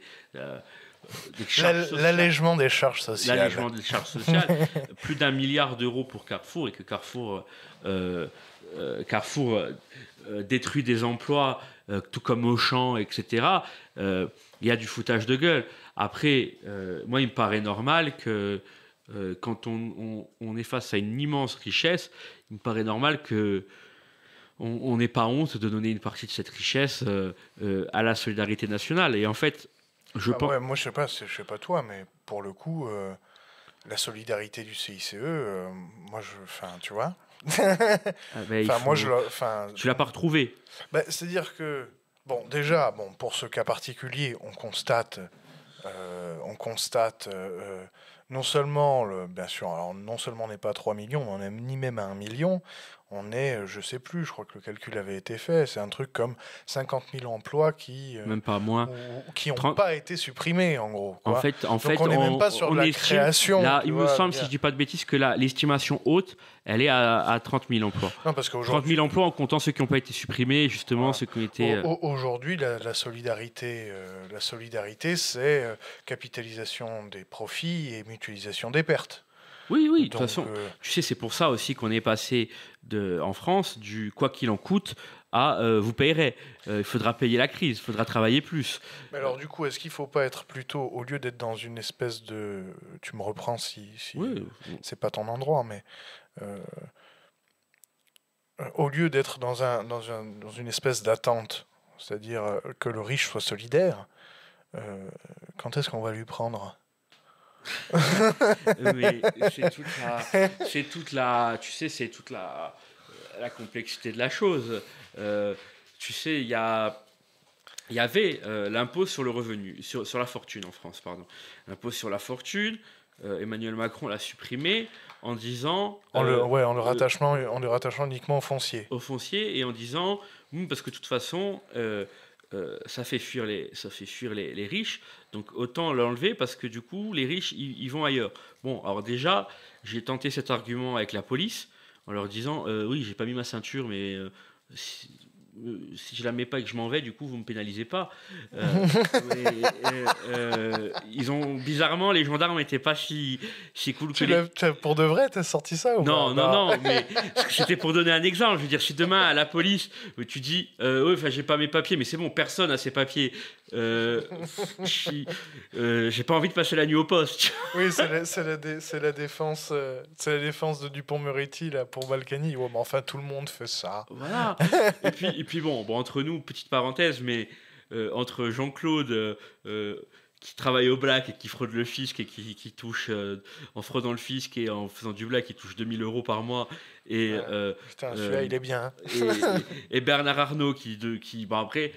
L'allègement des charges sociales. L'allègement des charges sociales. plus d'un milliard d'euros pour Carrefour et que Carrefour, Carrefour détruit des emplois, tout comme Auchan, etc. Il y a du foutage de gueule. Après, euh, moi, il me paraît normal que euh, quand on, est face à une immense richesse, il me paraît normal que on n'ait pas honte de donner une partie de cette richesse euh, à la solidarité nationale. Et en fait, je ah pense. moi, je sais pas, je sais pas toi, mais pour le coup, la solidarité du CICE, moi, je, enfin, tu vois. ah moi, je, tu l'as pas retrouvé. Bah, c'est-à-dire que Bon, déjà, bon, pour ce cas particulier, on constate euh, on constate euh, euh, non seulement, le, bien sûr, alors non seulement on n'est pas à 3 millions, on n'est ni même à 1 million, on est, euh, je sais plus, je crois que le calcul avait été fait, c'est un truc comme 50 000 emplois qui euh, même pas moins qui n'ont pas été supprimés en gros. En fait, en fait, on n'est même pas sur la création. Là, il me semble, si je dis pas de bêtises, que là, l'estimation haute, elle est à, 30 000 emplois. parce 30 000 emplois en comptant ceux qui n'ont pas été supprimés, justement ceux qui ont été. Euh, aujourd'hui, la, solidarité, la solidarité, c'est capitalisation des profits et mutualisation des pertes. Oui, oui, de toute façon, tu sais, c'est pour ça aussi qu'on est passé de, en France du quoi qu'il en coûte à euh, vous payerez, euh, il faudra payer la crise, il faudra travailler plus. Mais alors du coup, est-ce qu'il ne faut pas être plutôt, au lieu d'être dans une espèce de... Tu me reprends si, si c'est pas ton endroit, mais euh, au lieu d'être dans, un, dans, une espèce d'attente, c'est-à-dire que le riche soit solidaire, quand est-ce qu'on va lui prendre mais c'est toute la, toute la, tu sais, c'est toute la, euh, la complexité de la chose. Euh, tu sais, il y a il y avait euh, l'impôt sur le revenu, sur, sur, la fortune en France, pardon. L'impôt sur la fortune, Emmanuel Macron l'a supprimé en disant... En le, ouais, en le, rattachement, en le rattachant uniquement au foncier. Au foncier et en disant, hum, parce que de toute façon, euh, ça fait fuir les, ça fait fuir les, riches. Donc autant l'enlever parce que du coup, les riches, ils vont ailleurs. Bon, alors déjà, j'ai tenté cet argument avec la police en leur disant, euh, oui, j'ai pas mis ma ceinture, mais euh, euh, si je la mets pas et que je m'en vais, du coup, vous me pénalisez pas. Euh, euh, ils ont bizarrement, les gendarmes n'étaient pas si cool que Pour de vrai, t'as sorti ça Non, non, bah. non. mais c'était pour donner un exemple. Je veux dire, si demain à la police, tu dis, euh, ouais, enfin, j'ai pas mes papiers, mais c'est bon, personne a ses papiers. Euh, euh, j'ai pas envie de passer la nuit au poste. oui, c'est la, la, défense, euh, c'est la défense de Dupont-Moretti là pour Balkany. Ouais, enfin, tout le monde fait ça. Voilà. et, puis, et puis bon, bon, entre nous, petite parenthèse, mais entre Jean-Claude qui travaille au black et qui fraude le fisc et qui, touche en fraudant le fisc et en faisant du black, il touche 2000 euros par mois. Et, putain, il est bien. Hein. Et, Bernard Arnault qui, de, qui bon, après,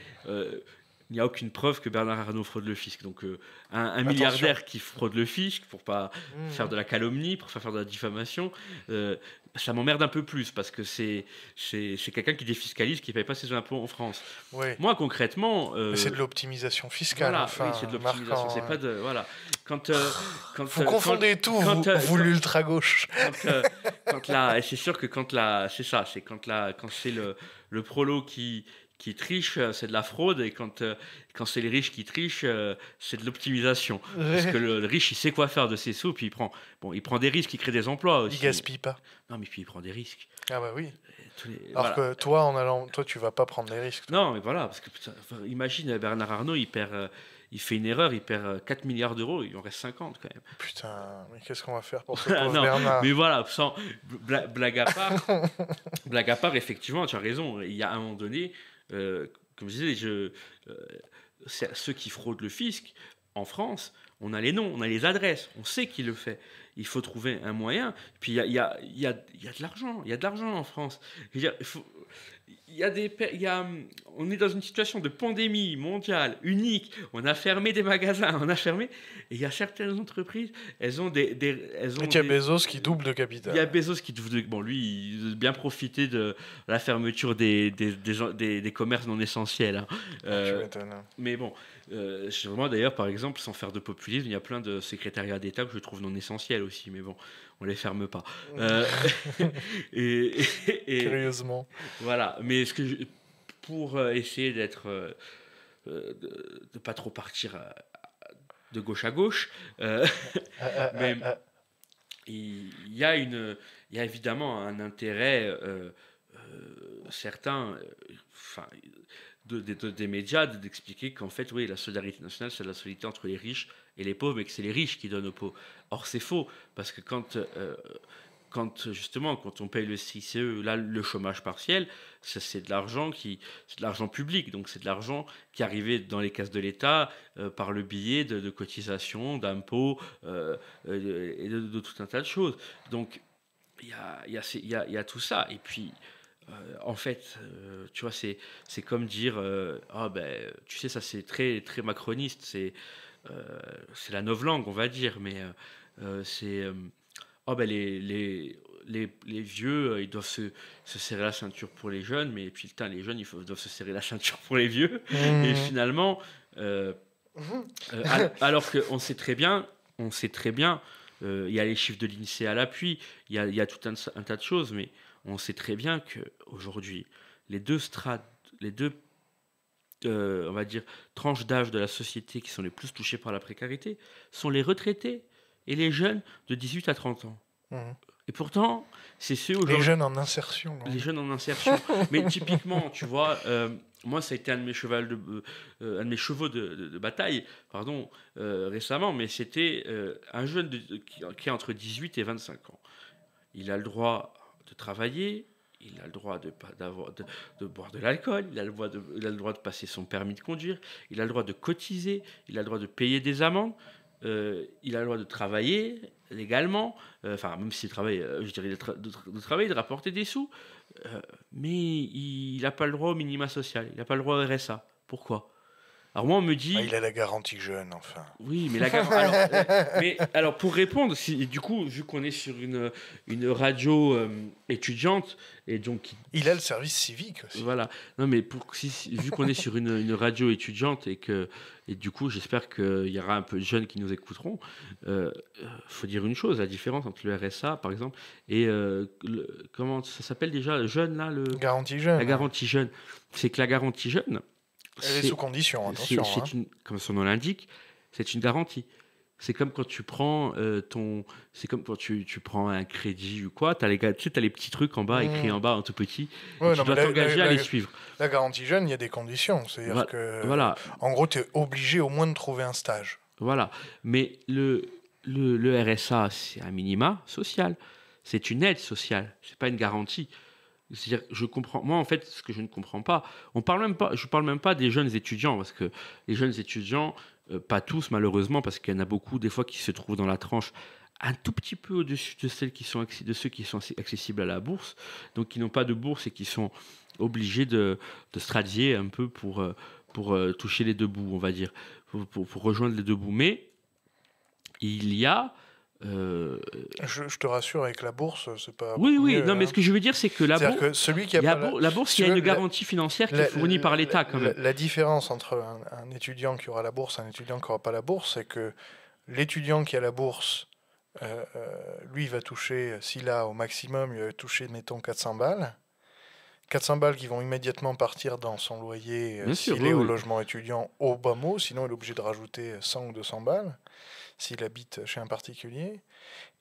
il n'y a aucune preuve que Bernard Arnault fraude le fisc. Donc, euh, un, milliardaire qui fraude le fisc pour pas mmh. faire de la calomnie, pour pas faire de la diffamation, euh, ça m'emmerde un peu plus parce que c'est c'est quelqu'un qui défiscalise, qui ne paye pas ses impôts en France. Moi, concrètement, euh, c'est de l'optimisation fiscale. c'est de l'optimisation. C'est hein. pas de voilà. Quand, oh, vous confondez tout, vous, l'ultra gauche. Quand, c'est sûr que quand la, c'est ça, c'est quand la, quand c'est le le prolo qui qui trichent, euh, c'est de la fraude. Et quand, euh, quand c'est les riches qui trichent, euh, c'est de l'optimisation. Parce que le, riche, il sait quoi faire de ses sous, puis il prend, bon, il prend des risques, il crée des emplois aussi. Il gaspille pas. Non, mais puis il prend des risques. Ah bah oui. Alors que toi, en allant, toi, tu vas pas prendre des risques. Non, mais voilà, parce que imagine Bernard Arnault, il perd. il fait une erreur, il perd 4 milliards d'euros, il en reste 50 quand même. Putain, mais qu'est-ce qu'on va faire pour ce Bernard Mais voilà, sans, blague à part, blague à part, effectivement, tu as raison, il y a un moment donné, euh, comme je disais, je, euh, ceux qui fraudent le fisc en France, on a les noms, on a les adresses, on sait qui le fait. Il faut trouver un moyen. Puis il y a, de l'argent, il y a de l'argent en France. Je veux dire, faut, il y a des, il y a, on est dans une situation de pandémie mondiale unique. On a fermé des magasins, on a fermé. Et il y a certaines entreprises, elles ont des, des elles ont. Il y a Bezos qui double de capital. Il y a Bezos qui bon, lui, il a bien profité de la fermeture des des, des, des commerces non essentiels. Hein. Ah, euh, mais bon, euh, moi, d'ailleurs, par exemple, sans faire de populisme, il y a plein de secrétariats d'État que je trouve non essentiels aussi, mais bon, on les ferme pas. Euh, et, Curieusement. Voilà, mais ce que pour euh, essayer d'être. Euh, de, pas trop partir de gauche à gauche, mais il y, a y évidemment un intérêt certain. Enfin des médias d'expliquer qu'en fait, oui, la solidarité nationale, c'est la solidarité entre les riches et les pauvres, mais que c'est les riches qui donnent aux pauvres. Or, c'est faux, parce que quand, euh, quand justement, quand on paye le CICE, là, le chômage partiel, c'est de l'argent qui, de l'argent public, donc c'est de l'argent qui arrivait dans les caisses de l'État euh, par le billet de, de cotisations, d'impôts euh, et de, tout un tas de choses. Donc, il y a, y, a, y a tout ça. Et puis, euh, en fait, euh, tu vois, c'est, c'est comme dire, euh, ah, ben, tu sais, ça c'est très, très macroniste, c'est, c'est la novlangue, on va dire, mais c'est, oh ben, les, les, les, vieux, ils doivent se, serrer la ceinture pour les jeunes, mais puis, temps les jeunes, ils doivent se serrer la ceinture pour les vieux. Mmh. Et finalement, mmh. alors qu'on sait très bien, on sait très bien, il y a les chiffres de l'INSEE à l'appui, il y a, y a, tout un tas de choses, mais on sait très bien que aujourd'hui, les deux strates, les deux euh, on va dire tranches d'âge de la société qui sont les plus touchées par la précarité sont les retraités et les jeunes de 18 à 30 ans. Mhm. Et pourtant, c'est ceux aujourd'hui. Hein. Les jeunes en insertion. Les jeunes en insertion. Mais typiquement, tu vois, euh, moi, ça a été un de mes, euh, de, mes chevaux de, bataille pardon, récemment, mais c'était un jeune qui, qui, a entre 18 et 25 ans. Il a le droit travailler, il a le droit de, de, de boire de l'alcool, il, a le droit de, il a le droit de passer son permis de conduire, il a le droit de cotiser, il a le droit de payer des amendes, euh, il a le droit de travailler légalement, euh, enfin même s'il travaille, euh, je dirais de, de, travailler, de rapporter des sous, mais il n'a pas le droit au minima social, il n'a pas le droit au RSA. Pourquoi alors moi, on me dit... Ah, il a la garantie jeune, enfin. Oui, mais la garantie... alors, euh, mais, alors, pour répondre, si, du coup, vu qu'on est sur une, une radio euh, étudiante, et donc... Il a le service civique aussi. Voilà. Non, mais pour, si, vu qu'on est sur une, une, radio étudiante et que... Et du coup, j'espère qu'il y aura un peu de jeunes qui nous écouteront. Il euh, faut dire une chose, la différence entre le RSA, par exemple, et... comment ça s'appelle déjà Le jeune, là le, Garantie jeune. La garantie jeune. C'est que la garantie jeune elle est, sous condition, attention. Hein. comme son nom l'indique, c'est une garantie. C'est comme quand tu prends euh, ton, c'est comme quand tu, tu, prends un crédit ou quoi, tu as les, tu as les petits trucs en bas mmh. écrits en bas en tout petit. tu dois t'engager à les suivre. La garantie jeune, il y a des conditions, c'est à dire que voilà. en gros tu es obligé au moins de trouver un stage. Voilà, mais le le, le RSA c'est un minima social, c'est une aide sociale, c'est pas une garantie. C'est-à-dire, je comprends. Moi, en fait, ce que je ne comprends pas, on parle même pas. Je parle même pas des jeunes étudiants parce que les jeunes étudiants, euh, pas tous malheureusement, parce qu'il y en a beaucoup des fois qui se trouvent dans la tranche un tout petit peu au-dessus de celles qui sont de ceux qui sont accessibles à la bourse, donc qui n'ont pas de bourse et qui sont obligés de, de stradier un peu pour euh, pour euh, toucher les deux bouts, on va dire, pour rejoindre les deux bouts. Mais il y a euh, je, te rassure, avec la bourse, c'est pas. Oui, oui, non, mais hein. ce que je veux dire, c'est que la bourse. celui qui a la, bourse, il y a une garantie financière qui est fournie par l'État, quand même. La, différence entre un, étudiant qui aura la bourse et un étudiant qui n'aura pas la bourse, c'est que l'étudiant qui a la bourse, euh, euh, lui, va toucher, s'il a au maximum, il va toucher, mettons, 400 balles. 400 balles qui vont immédiatement partir dans son loyer s'il est au logement étudiant au bas mot, sinon il est obligé de rajouter 100 ou 200 balles s'il habite chez un particulier.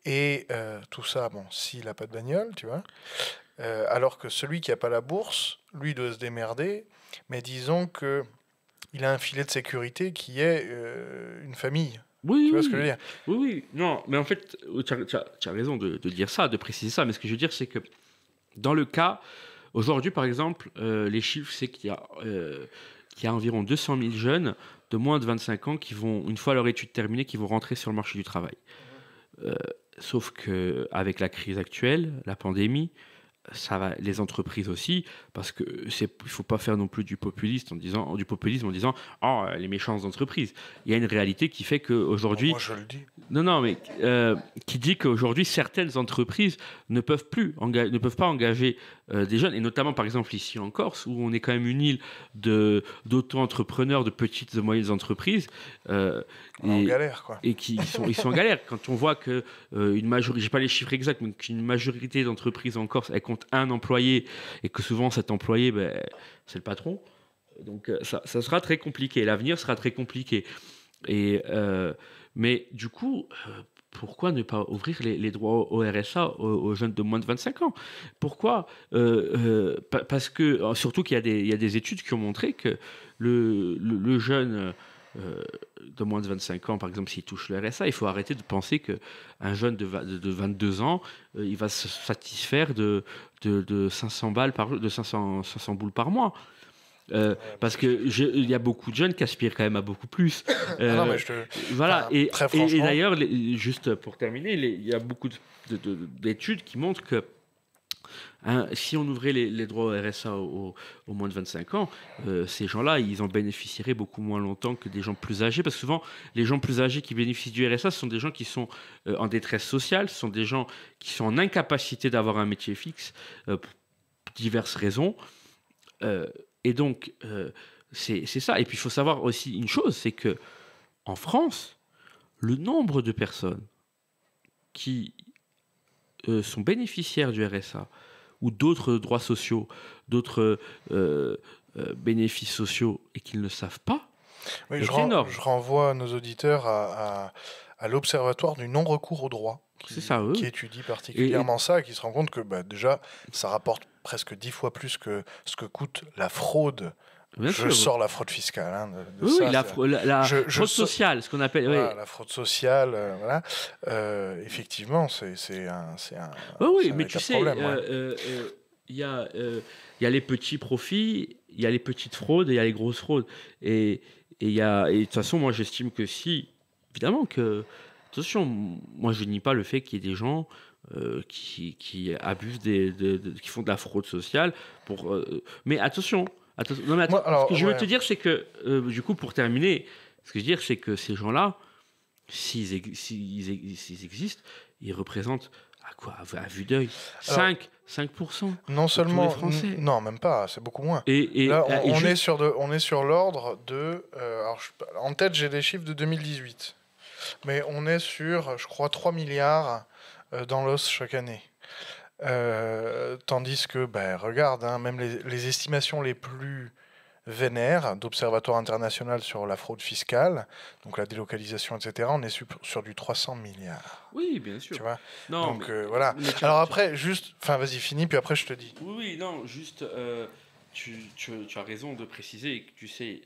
Et euh, tout ça, bon, s'il n'a pas de bagnole, tu vois. Euh, alors que celui qui n'a pas la bourse, lui, doit se démerder. Mais disons que il a un filet de sécurité qui est euh, une famille. Oui, tu vois ce que je veux dire Oui, oui. Non, mais en fait, tu as, raison de, dire ça, de préciser ça. Mais ce que je veux dire, c'est que dans le cas, aujourd'hui, par exemple, les chiffres, c'est qu'il y qu'il y a environ 200 000 jeunes de moins de 25 ans qui vont, une fois leur étude terminée, qui vont rentrer sur le marché du travail. Euh, sauf que avec la crise actuelle, la pandémie, les entreprises aussi parce que c'est il faut pas faire non plus du populisme en disant du populisme en disant oh les méchantes entreprises il y a une réalité qui fait que aujourd'hui non non mais euh, qui dit qu'aujourd'hui certaines entreprises ne peuvent plus ne peuvent pas engager euh, des jeunes et notamment par exemple ici en Corse où on est quand même une île de d'auto-entrepreneurs de petites et moyennes entreprises euh, et, galère, quoi. Et qui ils sont, ils sont en galère. Quand on voit que euh, une majorité, j'ai pas les chiffres exacts, mais qu'une majorité d'entreprises en Corse, elles comptent un employé et que souvent cet employé, ben, c'est le patron. Donc euh, ça, sera très compliqué. L'avenir sera très compliqué. Et, euh, mais du coup, pourquoi ne pas ouvrir les, droits au RSA aux, jeunes de moins de 25 ans Pourquoi Parce que, surtout qu'il y, a des études qui ont montré que le jeune euh, de moins de 25 ans, par exemple, s'il touche le RSA, il faut arrêter de penser qu'un jeune de, 22 ans, euh, il va se satisfaire de, de 500 balles par, de boules par mois. Euh, parce que il y a beaucoup de jeunes qui aspirent quand même à beaucoup plus. Voilà. et d'ailleurs, juste pour terminer, il y a beaucoup d'études qui montrent que Hein, si on ouvrait les, droits au RSA aux au moins de 25 ans, euh, ces gens-là, ils en bénéficieraient beaucoup moins longtemps que des gens plus âgés, parce que souvent, les gens plus âgés qui bénéficient du RSA, ce sont des gens qui sont euh, en détresse sociale, ce sont des gens qui sont en incapacité d'avoir un métier fixe, euh, pour diverses raisons. et donc, c'est ça. Et puis, il faut savoir aussi une chose, c'est que en France, le nombre de personnes qui sont bénéficiaires du RSA, ou d'autres droits sociaux, d'autres euh, euh, bénéfices sociaux et qu'ils ne savent pas. je, je, renvoie nos auditeurs à, l'Observatoire du non-recours au droit. Qui, qui étudie particulièrement ça et qui se rend compte que bah, déjà, ça rapporte presque dix fois plus que ce que coûte la fraude je sors la fraude fiscale. Hein, oui, la, fraude sociale, ce qu'on appelle. La fraude sociale, euh, voilà. Euh, effectivement, c'est un, un. oui, oui, mais tu sais, euh, il y, a, y a les petits profits, il y a les petites fraudes et il y a les grosses fraudes. Et il y a. de toute façon, moi, j'estime que si. Évidemment que. Attention, moi, je nie pas le fait qu'il y ait des gens. qui, qui abusent des, de, qui font de la fraude sociale pour mais attention non, mais attends, alors, ce que je veux te dire, c'est que, euh, du coup, pour terminer, ce que je veux dire, c'est que ces gens-là, s'ils existent, ils représentent à quoi À vue d'œil 5 5% Non seulement. Français. Non, même pas, c'est beaucoup moins. Et, on, est sur de, on, est sur l'ordre de. Euh, alors en tête, j'ai des chiffres de 2018. Mais on est sur, je crois, 3 milliards euh, dans l'os chaque année. Euh, tandis que, ben, regarde, hein, même les, estimations les plus vénères d'Observatoire international sur la fraude fiscale, donc la délocalisation, etc., on est sur, du 300 milliards. Oui, bien sûr. Tu vois donc euh, voilà. Alors après, juste, enfin vas-y, finis, puis après je te dis. Oui, oui non, juste, euh, tu, tu, as raison de préciser que tu sais,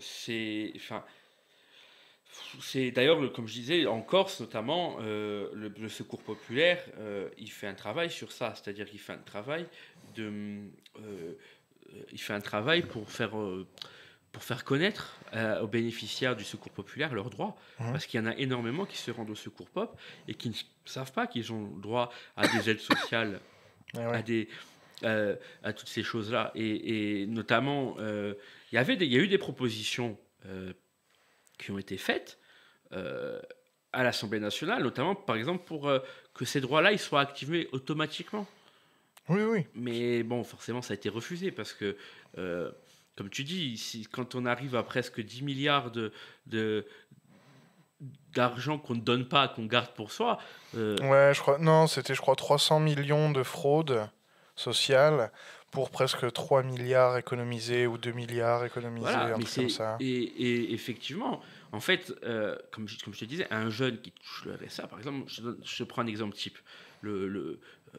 c'est, enfin, c'est d'ailleurs, comme je disais, en Corse notamment, euh, le, secours populaire, euh, il fait un travail sur ça, c'est-à-dire qu'il fait un travail de, euh, il fait un travail pour faire pour faire connaître aux bénéficiaires du secours populaire leurs droits, mmh. parce qu'il y en a énormément qui se rendent au secours pop et qui ne savent pas qu'ils ont droit à des aides sociales, ah à des à toutes ces choses-là, et, notamment, il y avait, il y a eu des propositions qui ont été faites euh, à l'Assemblée nationale, notamment par exemple pour euh, que ces droits-là ils soient activés automatiquement. Oui, oui. Mais bon, forcément, ça a été refusé parce que, euh, comme tu dis, si, quand on arrive à presque 10 milliards de, de d'argent qu'on ne donne pas, qu'on garde pour soi. Euh... Ouais, je crois. Non, c'était, je crois, 300 millions de fraude sociale pour presque 3 milliards économisés ou 2 milliards économisés, un truc comme ça. Et, et, effectivement, en fait, euh, comme, je, comme je te disais, un jeune qui touche le RSA, par exemple, je, je prends un exemple type. Le, le, euh,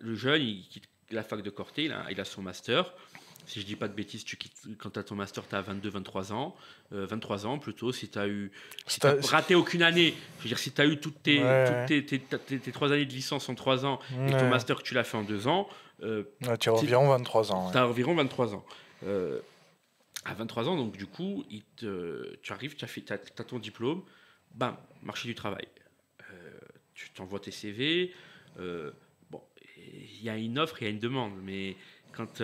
le jeune, il quitte la fac de Corté, il a, il a son master. Si je dis pas de bêtises, tu quitte quand tu as ton master, tu as 22-23 ans. 23 euh, ans plutôt, si tu as eu. Si raté aucune année, je veux dire, si tu as eu toutes, tes, tes, tes, 3 années de licence en 3 ans et ton master que tu l'as fait en 2 ans, euh, ah, tu as environ 23 ans. Tu as environ 23 ans. Euh, à 23 ans, donc du coup, il tu arrives, tu as, fait, ton diplôme, bam, marché du travail. Euh, tu t'envoies tes CV. Euh, bon, il y a une offre, il y a une demande, mais quand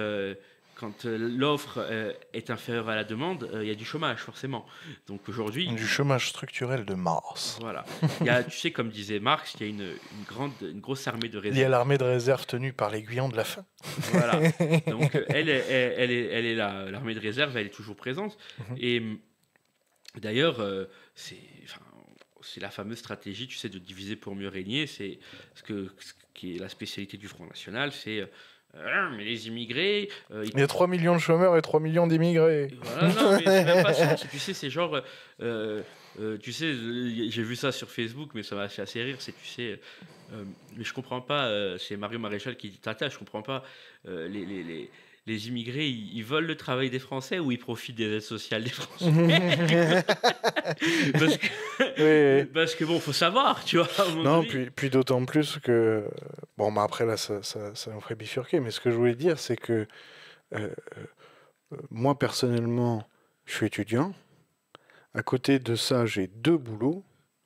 euh, l'offre euh, est inférieure à la demande, euh, il y a du chômage, forcément. Donc aujourd'hui. Du chômage structurel de Mars. Voilà. tu sais, comme disait Marx, il y a une, grande, une grosse armée de réserve. Il y a l'armée de réserve tenue par l'aiguillon de la faim. Voilà. Donc elle elle est, elle est là. L'armée de réserve, elle est toujours présente. Mhm. Et hum, d'ailleurs, c'est. Enfin, c'est la fameuse stratégie, tu sais, de diviser pour mieux régner. C'est ce, que, ce qui est la spécialité du Front National, c'est euh, hein, mais les immigrés. Euh, Il y a 3 millions de chômeurs et 3 millions d'immigrés. tu sais, c'est genre. Euh, tu sais, j'ai vu ça sur Facebook, mais ça m'a fait assez rire. C'est, tu sais. mais je comprends pas. c'est Mario Maréchal qui dit Tata, je comprends pas les les immigrés, ils, volent le travail des Français ou ils profitent des aides sociales des Français parce, que, bon, faut savoir, tu vois. Non, puis, d'autant plus que. Bon, mais bah, après, là, ça, ça, me ferait bifurquer, mais ce que je voulais dire, c'est que euh, moi, personnellement, je suis étudiant. À côté de ça, j'ai deux boulots.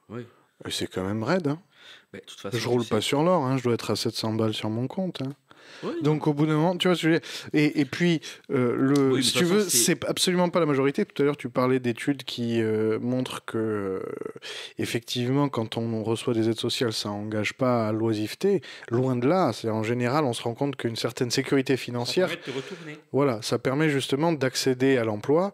Oui. Et c'est quand même raide. Hein. Mais, toute je roule pas sur l'or, hein. je dois être à 700 balles sur mon compte. Hein. Donc au bout d'un moment, tu vois, et, et puis euh, le, si tu veux, c'est absolument pas la majorité. Tout à l'heure, tu parlais d'études qui euh, montrent que euh, effectivement, quand on reçoit des aides sociales, ça engage pas à l'oisiveté. Loin de là, c'est en général, on se rend compte qu'une certaine sécurité financière, ça permet voilà, ça permet justement d'accéder à l'emploi.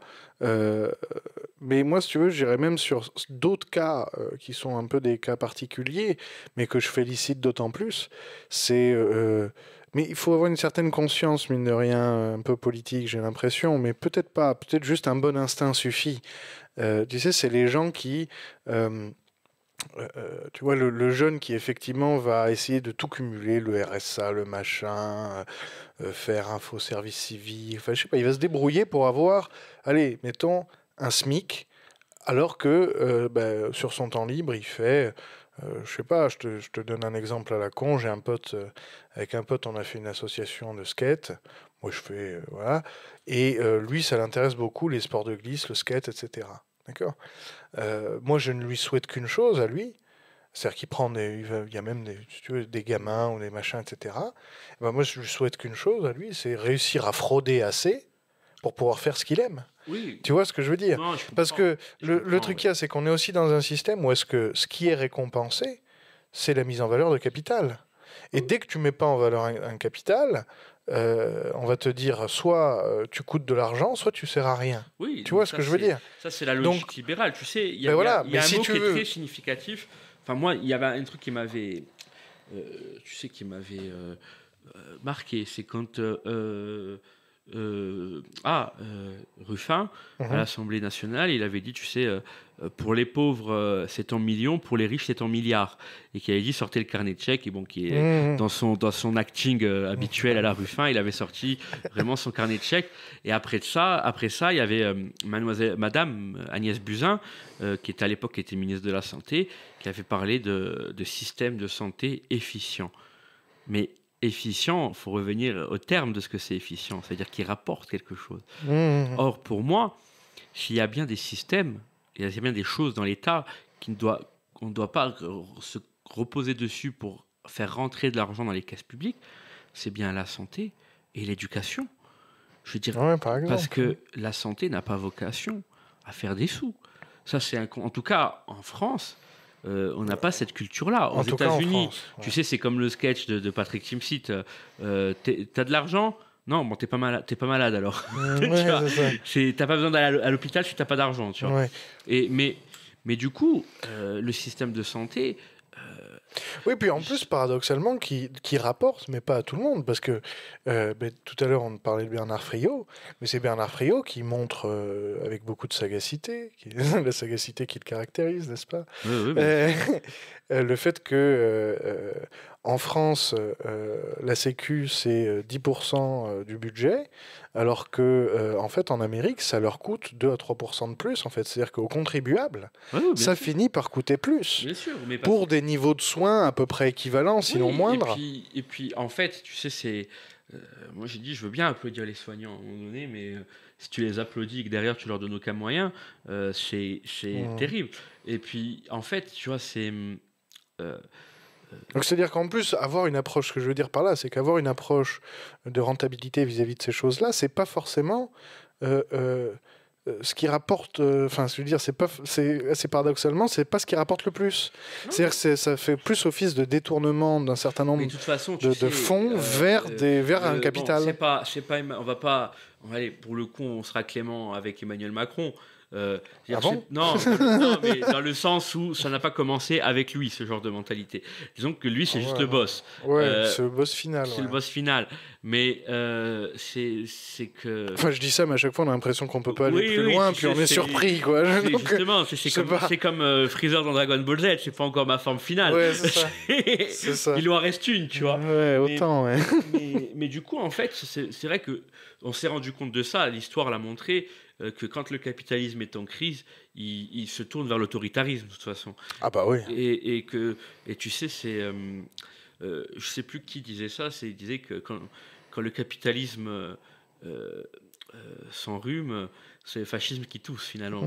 mais moi, si tu veux, j'irai même sur d'autres cas qui sont un peu des cas particuliers, mais que je félicite d'autant plus. C'est mais il faut avoir une certaine conscience, mine de rien, euh, un peu politique, j'ai l'impression, mais peut-être pas, peut-être juste un bon instinct suffit. Euh, tu sais, c'est les gens qui... Euh, tu vois, le, jeune qui effectivement va essayer de tout cumuler, le RSA, le machin, faire un faux service civil, enfin, je sais pas, il va se débrouiller pour avoir, allez, mettons, un SMIC, alors que bah, sur son temps libre, il fait je euh, je sais pas, je te, je te, donne un exemple à la con. J'ai un pote, euh, avec un pote, on a fait une association de skate. Moi, je fais, euh, voilà. Et lui, ça l'intéresse beaucoup, les sports de glisse, le skate, etc. D'accord Moi, je ne lui souhaite qu'une chose à lui. C'est-à-dire qu'il prend des, il y a même des, des gamins ou des machins, etc. Eh ben, moi, je lui souhaite qu'une chose à lui, c'est réussir à frauder assez pour pouvoir faire ce qu'il aime. Oui. Tu vois ce que je veux dire Parce que le, truc qu'il y a, c'est qu'on est aussi dans un système où est-ce que ce qui est récompensé, c'est la mise en valeur de capital. Et dès que tu mets pas en valeur un, capital, euh, on va te dire soit euh, tu coûtes de l'argent, soit tu sers à rien. tu vois ce que je veux dire Ça, c'est la logique libérale. Tu sais, il y a, ben voilà, un mot qui est très significatif. Enfin, moi, il y avait un truc qui m'avait. Euh, tu sais, qui m'avait marqué. C'est quand. Euh, ah, euh, Ruffin, à mhm. l'Assemblée nationale, il avait dit, tu sais, euh, pour les pauvres, c'est en millions, pour les riches, c'est en milliards. Et qui avait dit, sortez le carnet de chèques. Et bon, qui est mhm. dans, son, dans son acting habituel à la Ruffin, il avait sorti vraiment son carnet de chèques. Et après ça, après ça il y avait mademoiselle, Madame Agnès Buzyn, qui était à l'époque était ministre de la Santé, qui avait parlé de, de système de santé efficient. Mais efficient, il faut revenir au terme de ce que c'est efficient, c'est-à-dire qu'il rapporte quelque chose. Mmh, mmh, mmh. Or, pour moi, s'il y a bien des systèmes, il y a bien des choses dans l'État qu'on ne doit, on doit pas se reposer dessus pour faire rentrer de l'argent dans les caisses publiques, c'est bien la santé et l'éducation. Je veux dire, parce que la santé n'a pas vocation à faire des sous. Ça, c'est en tout cas en France, euh, on n'a pas cette culture-là. Aux États-Unis, tu sais, c'est comme le sketch de, Patrick Timsit. Euh, euh T'as de l'argent Non, bon, t'es pas, malade, pas malade alors. T'as pas besoin d'aller à l'hôpital si t'as pas d'argent. Et, mais, du coup, euh, le système de santé, oui, puis en plus, paradoxalement, qui, qui, rapporte, mais pas à tout le monde, parce que euh, ben, tout à l'heure, on parlait de Bernard Friot, mais c'est Bernard Friot qui montre euh, avec beaucoup de sagacité, qui, la sagacité qui le caractérise, n'est-ce pas euh, Le fait que en France, euh, euh, la Sécu, c'est 10% euh, du budget, alors que, en fait, en Amérique, ça leur coûte 2 à 3% de plus, en fait. C'est-à-dire qu'aux contribuables, ça finit par coûter plus. Bien sûr, mais pour des niveaux de soins à peu près équivalents, sinon moindres. Et puis, en fait, tu sais, c'est moi j'ai dit je veux bien applaudir les soignants à un moment donné, mais si tu les applaudis et que derrière tu leur donnes aucun moyen, c'est mmh. terrible. Et puis en fait, tu vois, c'est. Donc c'est-à-dire qu'en plus, avoir une approche, ce que je veux dire par là, c'est qu'avoir une approche de rentabilité vis-à-vis de ces choses-là, c'est pas forcément euh, euh, euh, ce qui rapporte, enfin, je veux dire, c'est c'est assez paradoxalement, c'est pas ce qui rapporte le plus. C'est-à-dire que ça fait plus office de détournement d'un certain nombre de, fonds vers des, vers un capital. Bon, pas, pas, on va pas, on va aller, pour le coup, on sera clément avec Emmanuel Macron. Euh, ah non, mais dans le sens où ça n'a pas commencé avec lui, ce genre de mentalité. Disons que lui, c'est ah juste le boss. Ouais, euh, c'est le boss final. C'est le boss final. Mais euh, c'est que. Enfin, je dis ça, mais à chaque fois, on a l'impression qu'on peut pas aller plus loin, puis on est, surpris, quoi. justement, c'est comme, euh, Freezer dans Dragon Ball Z, c'est pas encore ma forme finale. ça. Il lui en reste une, tu vois. Ouais, autant, mais, ouais. mais, du coup, en fait, c'est vrai que on s'est rendu compte de ça, l'histoire l'a montré. Euh, que quand le capitalisme est en crise, il, se tourne vers l'autoritarisme de toute façon. Ah bah oui. Et, que et tu sais c'est euh, euh, je sais plus qui disait ça, c'est il disait que quand, quand le capitalisme s'enrhume c'est le fascisme qui tousse finalement.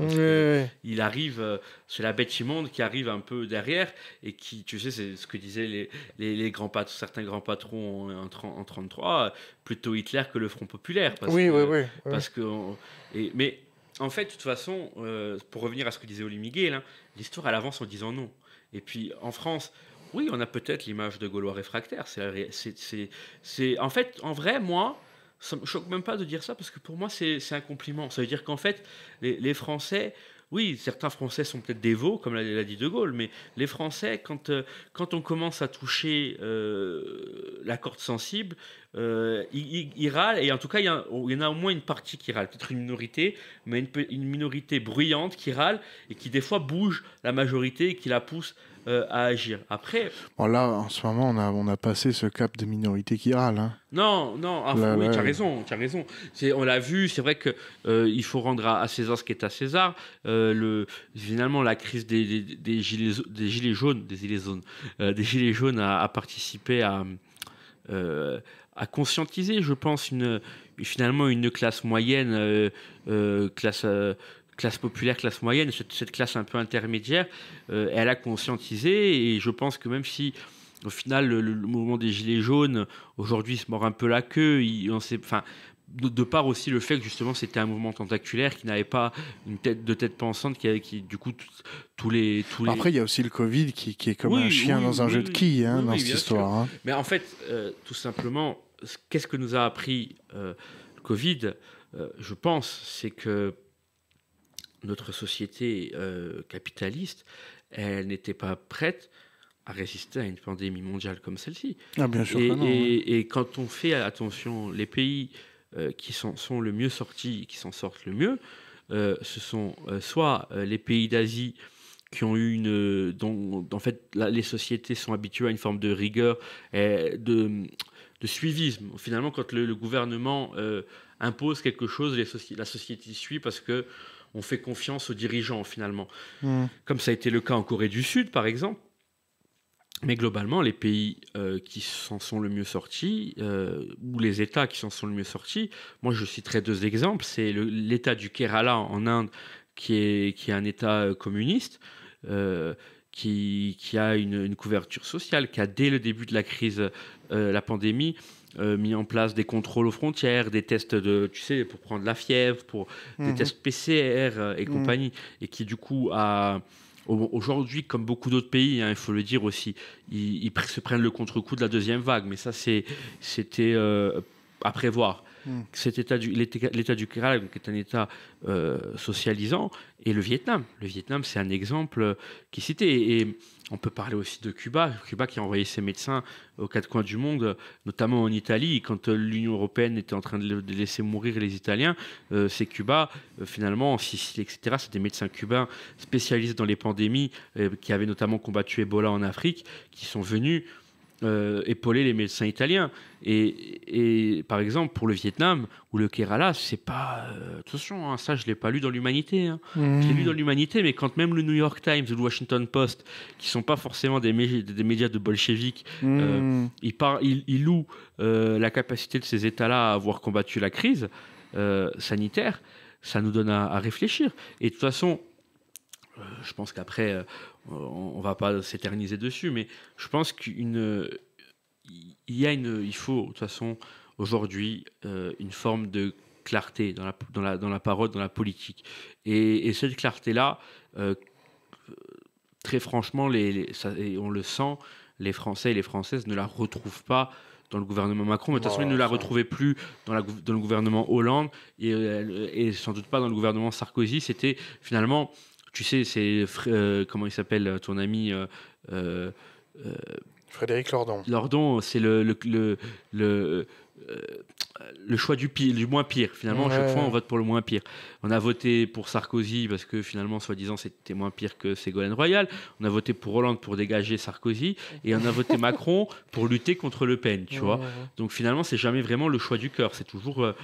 Il arrive, euh, c'est la bête immonde qui arrive un peu derrière et qui, tu sais, c'est ce que disaient les, les, grands patrons, certains grands patrons en, 1933, plutôt Hitler que le Front Populaire. Parce oui, que, oui, oui, et, mais en fait, de toute façon, euh, pour revenir à ce que disait Oli Miguel, hein, l'histoire elle avance en disant non. Et puis en France, oui, on a peut-être l'image de Gaulois réfractaire. C'est, c'est, en fait, en vrai, moi, ça me choque même pas de dire ça parce que pour moi c'est un compliment. Ça veut dire qu'en fait les, Français, oui, certains Français sont peut-être dévots comme l'a dit De Gaulle, mais les Français quand euh, quand on commence à toucher euh, la corde sensible, euh, ils, râlent et en tout cas oh, il y, en a au moins une partie qui râle, peut-être une minorité, mais une, une minorité bruyante qui râle et qui des fois bouge la majorité et qui la pousse euh, à agir. Après. Bon, là, en ce moment, on a, on a passé ce cap de minorité qui râle. Hein. Non, non, ah, tu as raison, tu as raison. On l'a vu, c'est vrai qu'il euh, il faut rendre à, César ce qui est à César. Euh, le, finalement, la crise des, des, gilets, des gilets jaunes, des gilets des gilets jaunes a, participé à, à conscientiser, je pense, une, finalement une classe moyenne, classe classe populaire, classe moyenne, cette, classe un peu intermédiaire, euh, elle a conscientisé et je pense que même si au final le, mouvement des Gilets jaunes aujourd'hui se mord un peu la queue, on sait, enfin, de, part aussi le fait que justement c'était un mouvement tentaculaire qui n'avait pas une tête de tête pensante qui, qui du coup tous les tous après il y a aussi le Covid qui, qui est comme un chien dans un jeu de quilles hein, dans cette histoire hein. mais en fait euh, tout simplement qu'est-ce que nous a appris euh, le Covid je pense c'est que notre société euh, capitaliste, elle n'était pas prête à résister à une pandémie mondiale comme celle-ci. Ah, et, quand on fait attention, les pays euh, qui sont, le mieux sortis, qui s'en sortent le mieux, euh, ce sont soit les pays d'Asie qui ont eu une, dont, en fait, les sociétés sont habituées à une forme de rigueur, et de, de suivisme. Finalement, quand le, gouvernement impose quelque chose, la société suit parce que on fait confiance aux dirigeants finalement. Hmm. Comme ça a été le cas en Corée du Sud, par exemple. Mais globalement, les pays euh, qui s'en sont le mieux sortis, euh, ou les États qui s'en sont le mieux sortis, moi je citerai deux exemples. C'est l'État du Kerala en Inde, qui est, qui est un État euh, communiste, qui, a une, couverture sociale, qui a dès le début de la crise, la pandémie, euh, mis en place des contrôles aux frontières, des tests de, tu sais, pour prendre la fièvre, pour des mhm. tests PCR euh, et mhm. compagnie, et qui du coup a Aujourd'hui, comme beaucoup d'autres pays, hein, il faut le dire aussi, ils, se prennent le contre-coup de la deuxième vague. Mais ça, c'était euh, à prévoir. Mhm. l'état, du Kerala qui est un état socialisant. Et le Vietnam. Le Vietnam, c'est un exemple qui citait. et on peut parler aussi de Cuba, Cuba qui a envoyé ses médecins aux quatre coins du monde, notamment en Italie, quand euh, l'Union européenne était en train de laisser mourir les Italiens. Euh, c'est Cuba, euh, finalement, en Sicile, etc. C'est des médecins cubains spécialisés dans les pandémies, qui avaient notamment combattu Ebola en Afrique, qui sont venus euh, épauler les médecins italiens. Et, et, par exemple, pour le Vietnam ou le Kerala, c'est pas. de euh, attention, façon hein, ça je l'ai pas lu dans l'humanité. Hein. Je l'ai lu mmh. dans l'humanité, mais quand même le New York Times ou le Washington Post, qui ne sont pas forcément des, des médias de bolcheviques, euh, mmh. ils, louent la capacité de ces États-là à avoir combattu la crise sanitaire, ça nous donne à réfléchir. Et de toute façon, euh, je pense qu'après, euh, on, ne va pas s'éterniser dessus, mais je pense qu'une, il y a une, il faut de toute façon aujourd'hui euh, une forme de clarté dans la, dans la, dans la parole, dans la politique, et, cette clarté là, très franchement, les, on le sent, les Français et les Françaises ne la retrouvent pas dans le gouvernement Macron. Mais de toute façon, ils ne la retrouvaient plus dans, la, dans le gouvernement Hollande et, et, sans doute pas dans le gouvernement Sarkozy. C'était finalement tu sais, c'est euh, comment il s'appelle euh, ton ami euh, Frédéric Lordon. Lordon, c'est le, le, choix du, du moins pire. Finalement, à chaque fois, on vote pour le moins pire. On a voté pour Sarkozy parce que finalement, soi-disant, c'était moins pire que Ségolène Royal. On a voté pour Hollande pour dégager Sarkozy. Et on a voté Macron pour lutter contre Le Pen, tu vois. Donc finalement, c'est jamais vraiment le choix du cœur. C'est toujours.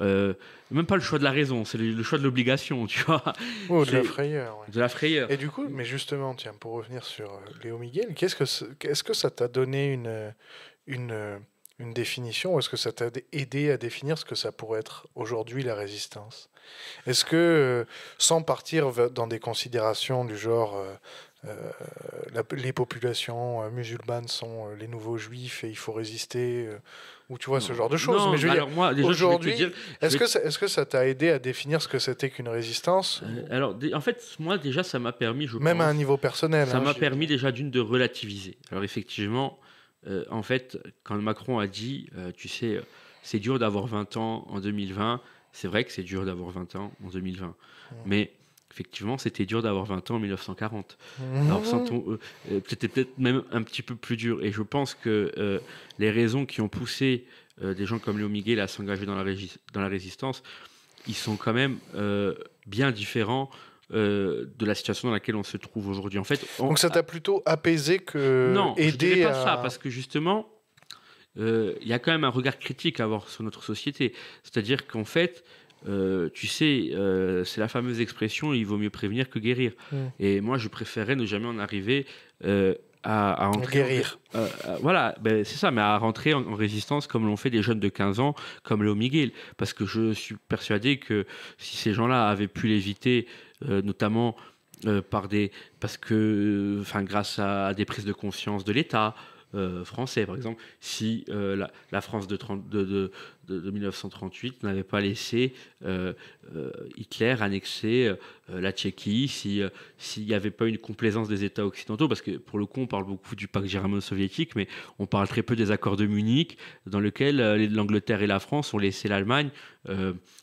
Euh, même pas le choix de la raison, c'est le, choix de l'obligation, tu vois. Oh, de la frayeur. De la frayeur. Et du coup, mais justement, tiens, pour revenir sur euh, Léo Miguel, qu'est-ce que est-ce que ça t'a donné une euh, une une définition ou est-ce que ça t'a aidé à définir ce que ça pourrait être aujourd'hui la résistance Est-ce que, sans partir dans des considérations du genre les populations musulmanes sont les nouveaux juifs et il faut résister ou tu vois ce genre de choses. mais bah dire, aujourd'hui, est-ce que, est que ça t'a aidé à définir ce que c'était qu'une résistance euh, Alors, en fait, moi déjà, ça m'a permis, je même à un niveau personnel, ça hein, m'a permis déjà d'une de relativiser. Alors effectivement, euh, en fait, quand Macron a dit, euh, tu sais, c'est dur d'avoir 20 ans en 2020, c'est vrai que c'est dur d'avoir 20 ans en 2020, mmh. mais effectivement, c'était dur d'avoir 20 ans en 1940. Mmh. Alors, euh, euh, c'était peut-être même un petit peu plus dur. Et je pense que euh, les raisons qui ont poussé des gens comme Léo Miguel à s'engager dans, dans, la résistance, ils sont quand même bien différents de la situation dans laquelle on se trouve aujourd'hui. En fait, donc ça t'a plutôt apaisé que non, aidé je pas ça parce que justement, il y a quand même un regard critique à avoir sur notre société. C'est-à-dire qu'en fait, euh, tu sais, euh, c'est la fameuse expression il vaut mieux prévenir que guérir. Mm. Et moi, je préférais ne jamais en arriver euh, à, à, guérir. voilà, ben, c'est ça, mais à rentrer en, résistance comme l'ont fait des jeunes de 15 ans, comme Léo Miguel. Parce que je suis persuadé que si ces gens-là avaient pu l'éviter, notamment par des. Parce que, enfin, grâce à, des prises de conscience de l'État, euh, français. Par exemple, si euh, la, France de, 1938 n'avait pas laissé euh, Hitler annexer la Tchéquie, s'il n'y avait pas une complaisance des États occidentaux, parce que pour le coup, on parle beaucoup du pacte germano-soviétique, mais on parle très peu des accords de Munich, dans lesquels l'Angleterre et la France ont laissé l'Allemagne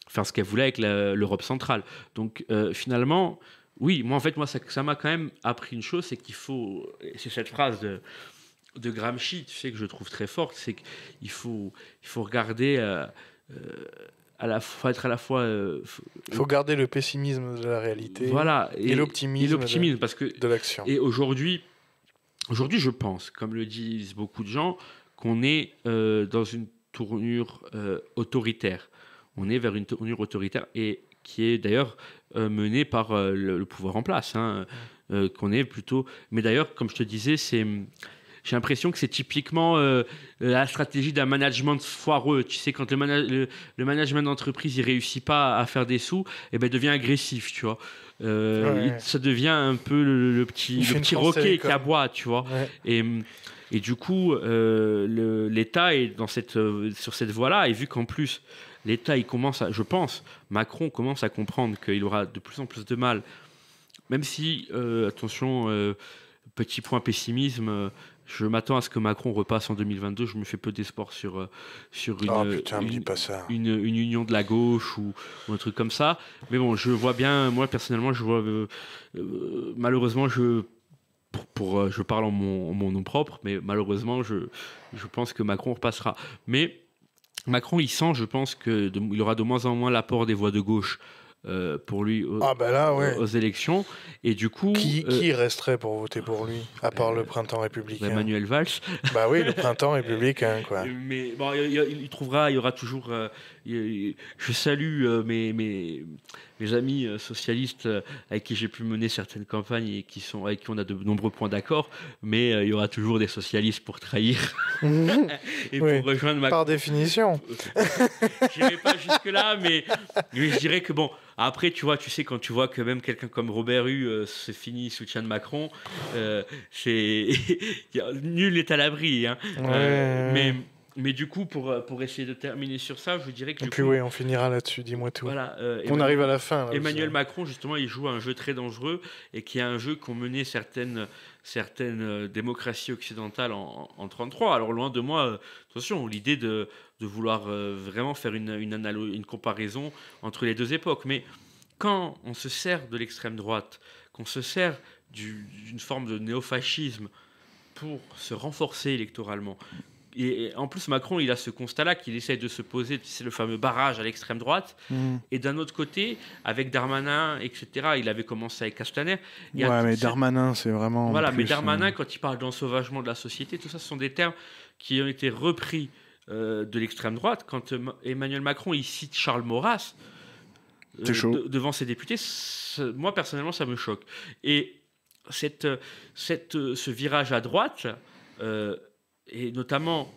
faire ce qu'elle voulait avec l'Europe centrale. Donc finalement, oui, moi en fait, moi ça m'a quand même appris une chose, c'est qu'il faut, c'est cette phrase de de Gramsci, tu sais, que je trouve très forte, c'est qu'il faut, il faut regarder. Euh, euh, à la fois être à la fois. Euh, il faut garder le pessimisme de la réalité. Voilà et, l'optimisme. parce que de l'action. Et aujourd'hui, aujourd'hui, je pense, comme le disent beaucoup de gens, qu'on est dans une tournure autoritaire. On est vers une tournure autoritaire et qui est d'ailleurs menée par le, pouvoir en place. Hein, qu'on est plutôt. Mais d'ailleurs, comme je te disais, c'est j'ai l'impression que c'est typiquement euh, euh, la stratégie d'un management foireux. Tu sais, quand le, management d'entreprise il réussit pas à faire des sous, et eh ben devient agressif, tu vois. Euh, ça devient un peu le, petit, petit roquet qui aboie, tu vois. Et, et du coup, l'État est dans cette, sur cette voie-là, et vu qu'en plus, l'État, il commence à, je pense, Macron commence à comprendre qu'il aura de plus en plus de mal, même si, attention, petit point pessimisme, euh, je m'attends à ce que Macron repasse en 2022. Je me fais peu d'espoir sur, euh, sur ah, une, une, union de la gauche ou, un truc comme ça. Mais bon, je vois bien, moi personnellement, je vois. Euh, malheureusement, je. Pour, je parle en mon, nom propre, mais malheureusement, je, je pense que Macron repassera. Mais Macron, il sent, je pense, qu'il aura de moins en moins l'apport des voix de gauche. Euh, pour lui ah, ben aux, élections. Et du coup. Qui, euh, resterait pour voter pour lui, à ben, part le printemps républicain Emmanuel Valls. Bah oui, le printemps républicain, quoi. Euh, mais bon, il, trouvera, il y aura toujours. je salue mes, mes, mes amis euh, socialistes euh, avec qui j'ai pu mener certaines campagnes et qui sont, avec qui on a de nombreux points d'accord, mais euh, il y aura toujours des socialistes pour trahir mhm. et pour rejoindre ma. Par définition. J'irai pas jusque-là, mais, je dirais que bon. Après, tu vois, tu sais, quand tu vois que même quelqu'un comme Robert Hue se finit soutien de Macron, c'est nul est à l'abri. Hein. mais mais du coup, pour, euh, pour essayer de terminer sur ça, je vous dirais que. Et puis oui, on finira là-dessus, dis-moi tout. Voilà, euh, on arrive à la fin. Emmanuel Macron, justement, il joue à un jeu très dangereux et qui est un jeu qu'ont mené certaines, certaines euh, démocraties occidentales en 1933. Alors, loin de moi, attention, l'idée de, de, vouloir vraiment faire une, une, une comparaison entre les deux époques. Mais quand on se sert de l'extrême droite, qu'on se sert d'une forme de néofascisme pour se renforcer électoralement, et en plus, Macron, il a ce constat-là qu'il essaie de se poser, c'est le fameux barrage à l'extrême droite. Mmh. Et d'un autre côté, avec Darmanin, etc., il avait commencé avec Castaner. ouais, mais Darmanin, c'est vraiment. Voilà, mais Darmanin, euh. quand il parle d'ensauvagement de la société, tout ça, ce sont des termes qui ont été repris euh, de l'extrême droite. Quand euh, Emmanuel Macron, il cite Charles Maurras devant ses députés, moi, personnellement, ça me choque. Et cette, cette, ce virage à droite et notamment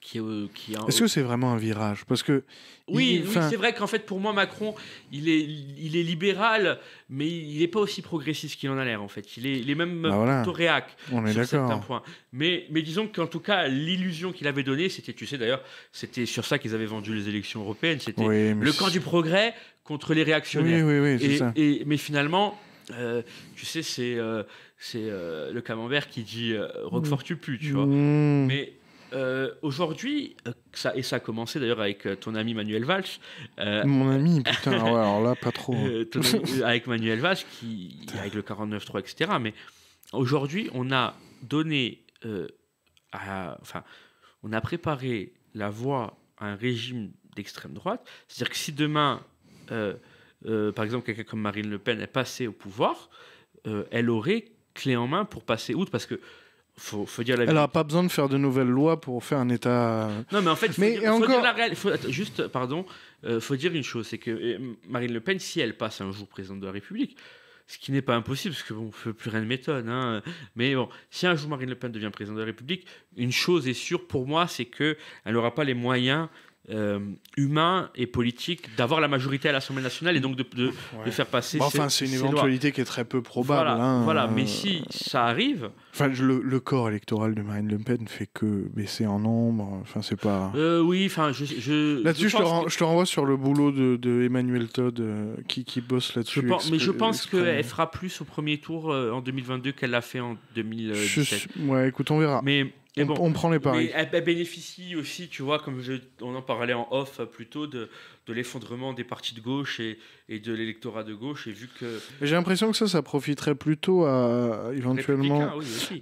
qui, est. Euh, qui Est-ce que c'est vraiment un virage Parce que oui, c'est vrai qu'en fait pour moi Macron, il est, il est libéral, mais il n'est pas aussi progressiste qu'il en a l'air en fait. Il est, les mêmes même bah plutôt réac On sur certains points. Mais, mais disons qu'en tout cas l'illusion qu'il avait donnée, c'était, tu sais d'ailleurs, c'était sur ça qu'ils avaient vendu les élections européennes. C'était le camp du progrès contre les réactionnaires. Oui, oui, oui, et, mais finalement, euh, tu sais, c'est euh, c'est euh, le camembert qui dit euh, Roquefort mm. tu pues, tu vois. Mm. Mais euh, aujourd'hui, ça, et ça a commencé d'ailleurs avec ton ami Manuel Valls. Mon ami, putain, alors là, pas trop. avec Manuel Valls, qui, avec le 49.3, etc. Mais aujourd'hui, on a donné, à, enfin, on a préparé la voie à un régime d'extrême droite. C'est-à-dire que si demain, par exemple, quelqu'un comme Marine Le Pen est passé au pouvoir, elle aurait clé en main pour passer outre parce que faut, faut dire la Elle n'a pas besoin de faire de nouvelles lois pour faire un État. Non, mais en fait, il Faut dire la juste, pardon, euh, faut dire une chose, c'est que euh, Marine Le Pen, si elle passe un jour présidente de la République, ce qui n'est pas impossible, parce que bon, plus rien de m'étonne. Hein. Mais bon, si un jour Marine Le Pen devient présidente de la République, une chose est sûre pour moi, c'est que elle n'aura pas les moyens euh, humain et politique d'avoir la majorité à l'Assemblée nationale et donc de, faire passer. Bah, enfin, c'est une éventualité qui est très peu probable. Voilà, hein. mais si ça arrive. Enfin, le, corps électoral de Marine Le Pen fait que baisser en nombre. Enfin, c'est pas. Euh, oui, enfin, je. là-dessus, je, te renvoie sur le boulot de, Emmanuel Todd euh, qui, bosse là-dessus. mais je pense qu'elle fera plus au premier tour en 2022 qu'elle l'a fait en 2017. Ouais, écoute, on verra. Mais on, prend les paris. Elle, bénéficie aussi, tu vois, comme on en parlait en off euh, plutôt, de, de l'effondrement des partis de gauche et, de l'électorat de gauche. Et vu que j'ai l'impression que ça, ça profiterait plutôt à euh, éventuellement,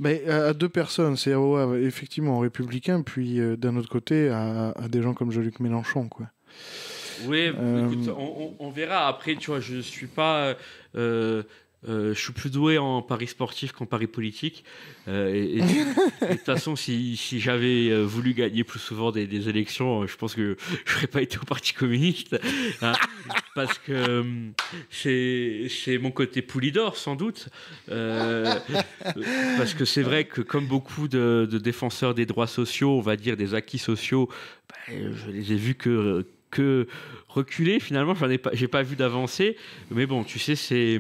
mais euh, à, deux personnes, c'est effectivement aux républicains, puis d'un autre côté à, des gens comme Jean-Luc Mélenchon, quoi. Oui, on, verra. Après, tu vois, je ne suis pas euh, je suis plus doué en paris sportif qu'en paris politique. Euh, de toute façon, si, j'avais euh, voulu gagner plus souvent des, élections, je pense que je n'aurais pas été au Parti communiste. Hein. parce que c'est mon côté Poulidor, sans doute. parce que c'est vrai que, comme beaucoup de, défenseurs des droits sociaux, on va dire des acquis sociaux, ben, je les ai vus que, que reculer finalement. Je n'ai pas, pas vu d'avancée. Mais bon, tu sais, c'est.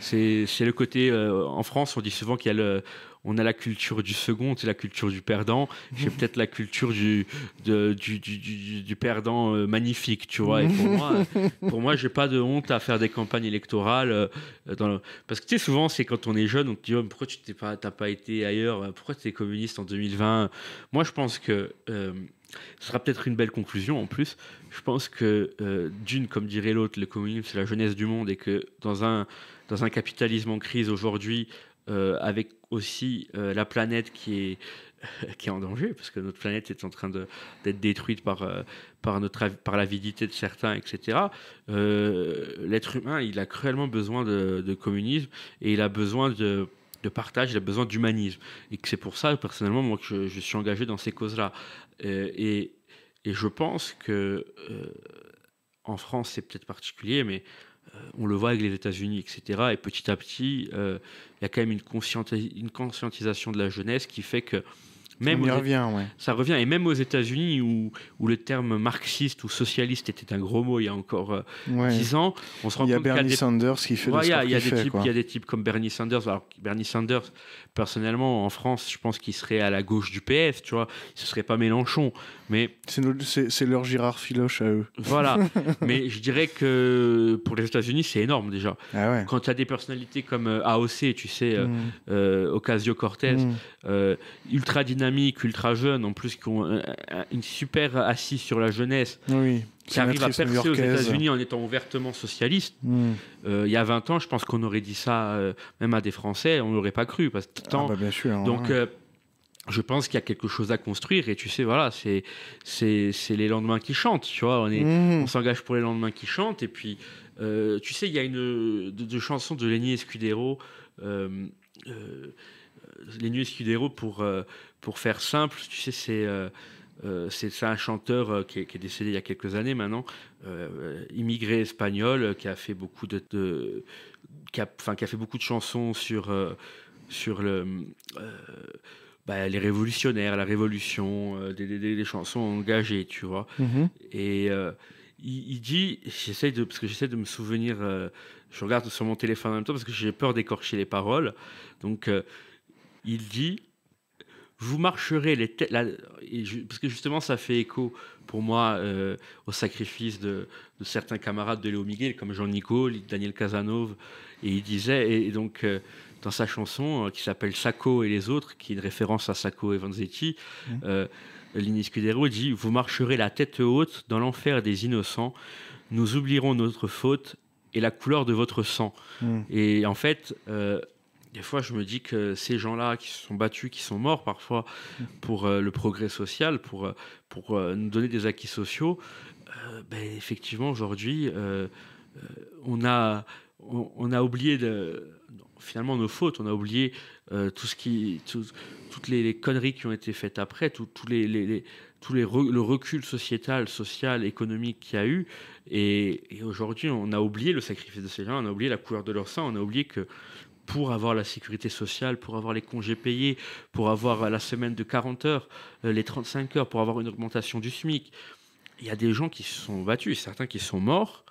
C'est le côté. Euh, en France, on dit souvent qu'il y a le on a la culture du second, c'est la culture du perdant. J'ai peut-être la culture du, du, perdant euh, magnifique, tu vois. Et pour moi, pour moi, j'ai pas de honte à faire des campagnes électorales. Euh, parce que tu sais, souvent, c'est quand on est jeune, on te dit oh, pourquoi tu t'es pas, t'as pas été ailleurs, pourquoi tu es communiste en 2020. Moi, je pense que ce sera peut-être une belle conclusion en plus. Je pense que d'une, comme dirait l'autre, le communisme, c'est la jeunesse du monde et que dans un dans un capitalisme en crise aujourd'hui, euh, avec aussi euh, la planète qui est, qui est en danger, parce que notre planète est en train d'être détruite par, euh, par, notre, par l'avidité de certains, etc. L'être humain, il a cruellement besoin de, communisme et il a besoin de, partage, il a besoin d'humanisme. Et que c'est pour ça, personnellement, moi, que je, suis engagé dans ces causes-là. et, et, je pense que, en France, c'est peut-être particulier, mais euh, on le voit avec les États-Unis, etc. Et petit à petit, euh, il y a quand même une, une, conscientisation de la jeunesse qui fait que même revient, ouais. Ça revient. Et même aux États-Unis, où, où, le terme marxiste ou socialiste était un gros mot il y a encore 10 euh, ans, on se rend compte qu'il y a Bernie y a Sanders qui fait Il y, a des types comme Bernie Sanders. Alors, Bernie Sanders, personnellement, en France, je pense qu'il serait à la gauche du PS, tu vois. Ce serait pas Mélenchon, mais... C'est leur Girard Filoche à eux. Voilà. mais je dirais que pour les États-Unis, c'est énorme déjà. Ah Quand tu as des personnalités comme euh, AOC, tu sais, euh, hmm. euh, Ocasio-Cortez, hmm. ultra dynamique, ultra jeune, en plus, qui ont une super assise sur la jeunesse. Oui qui arrive à percer aux États-Unis en étant ouvertement socialiste. Hmm. Euh, il y a 20 ans, je pense qu'on aurait dit ça euh, même à des Français, on n'aurait pas cru. Parce ah bah, hein, donc, euh, je pense qu'il y a quelque chose à construire. Et tu sais, voilà, c'est les lendemains qui chantent. Tu vois, hmm. on s'engage pour les lendemains qui chantent. Et puis, tu sais, il y a une de, de chansons de Lenny Escudero. Lenny Escudero, pour, pour faire simple, tu sais, c'est euh, c'est un chanteur euh, qui, est, décédé il y a quelques années maintenant, euh, immigré espagnol, qui a fait beaucoup de, qui, a, fait beaucoup de chansons sur sur le bah, les révolutionnaires, la révolution, des, chansons engagées, tu vois. Mm-hmm. Et il, il, dit, j'essaie de parce que j'essaie de me souvenir, je regarde sur mon téléphone en même temps parce que j'ai peur d'écorcher les paroles, donc il dit vous marcherez les têtes. parce que justement, ça fait écho pour moi euh, au sacrifice de, certains camarades de Léo Miguel, comme Jean Nico, Daniel Casanova. Et il disait, et, donc, euh, dans sa chanson euh, qui s'appelle Sacco et les autres, qui est une référence à Sacco et Vanzetti, mmh. Lini dit Vous marcherez la tête haute dans l'enfer des innocents, nous oublierons notre faute et la couleur de votre sang. Mmh. Et en fait, des fois, je me dis que ces gens-là qui se sont battus, qui sont morts parfois mm. pour euh, le progrès social, pour, euh, pour euh, nous donner des acquis sociaux, ben, effectivement, aujourd'hui, on, a, on, a oublié de, finalement nos fautes, on a oublié tout ce qui, toutes les, conneries qui ont été faites après, tous les, les, les tout les le recul sociétal, social, économique qu'il y a eu. Et, et aujourd'hui, on a oublié le sacrifice de ces gens, on a oublié la couleur de leur sang, on a oublié que pour avoir la sécurité sociale, pour avoir les congés payés, pour avoir la semaine de 40 heures, euh, les 35 heures, pour avoir une augmentation du SMIC. Il y a des gens qui se sont battus, certains qui sont morts.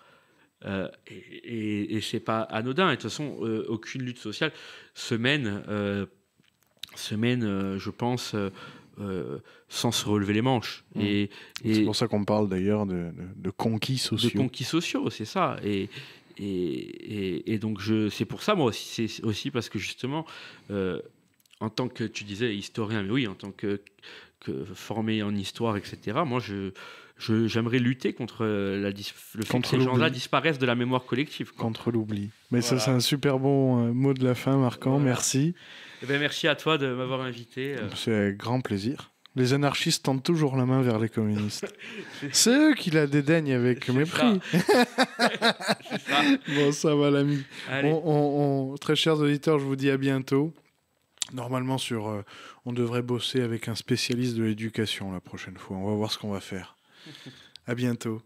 Euh, et, et, n'est c'est pas anodin. Et de toute façon, euh, aucune lutte sociale se mène, je pense, sans se relever les manches. Mmh. Et, c'est pour ça qu'on parle d'ailleurs de, de, conquis sociaux. De conquis sociaux, c'est ça. Et, et, donc, c'est pour ça, moi aussi, c'est aussi parce que justement, euh, en tant que, tu disais, historien, mais oui, en tant que, formé en histoire, etc., moi, j'aimerais lutter contre le fait que ces gens-là disparaissent de la mémoire collective. Contre l'oubli. Mais ça, c'est un super bon euh, mot de la fin, Marquant. anne Merci. Eh ben, merci à toi de m'avoir invité. Euh. C'est un grand plaisir. Les anarchistes tendent toujours la main vers les communistes. C'est eux qui la dédaignent avec mépris. bon, ça va, l'ami. Très chers auditeurs, je vous dis à bientôt. Normalement, sur, euh, on devrait bosser avec un spécialiste de l'éducation la prochaine fois. On va voir ce qu'on va faire. à bientôt.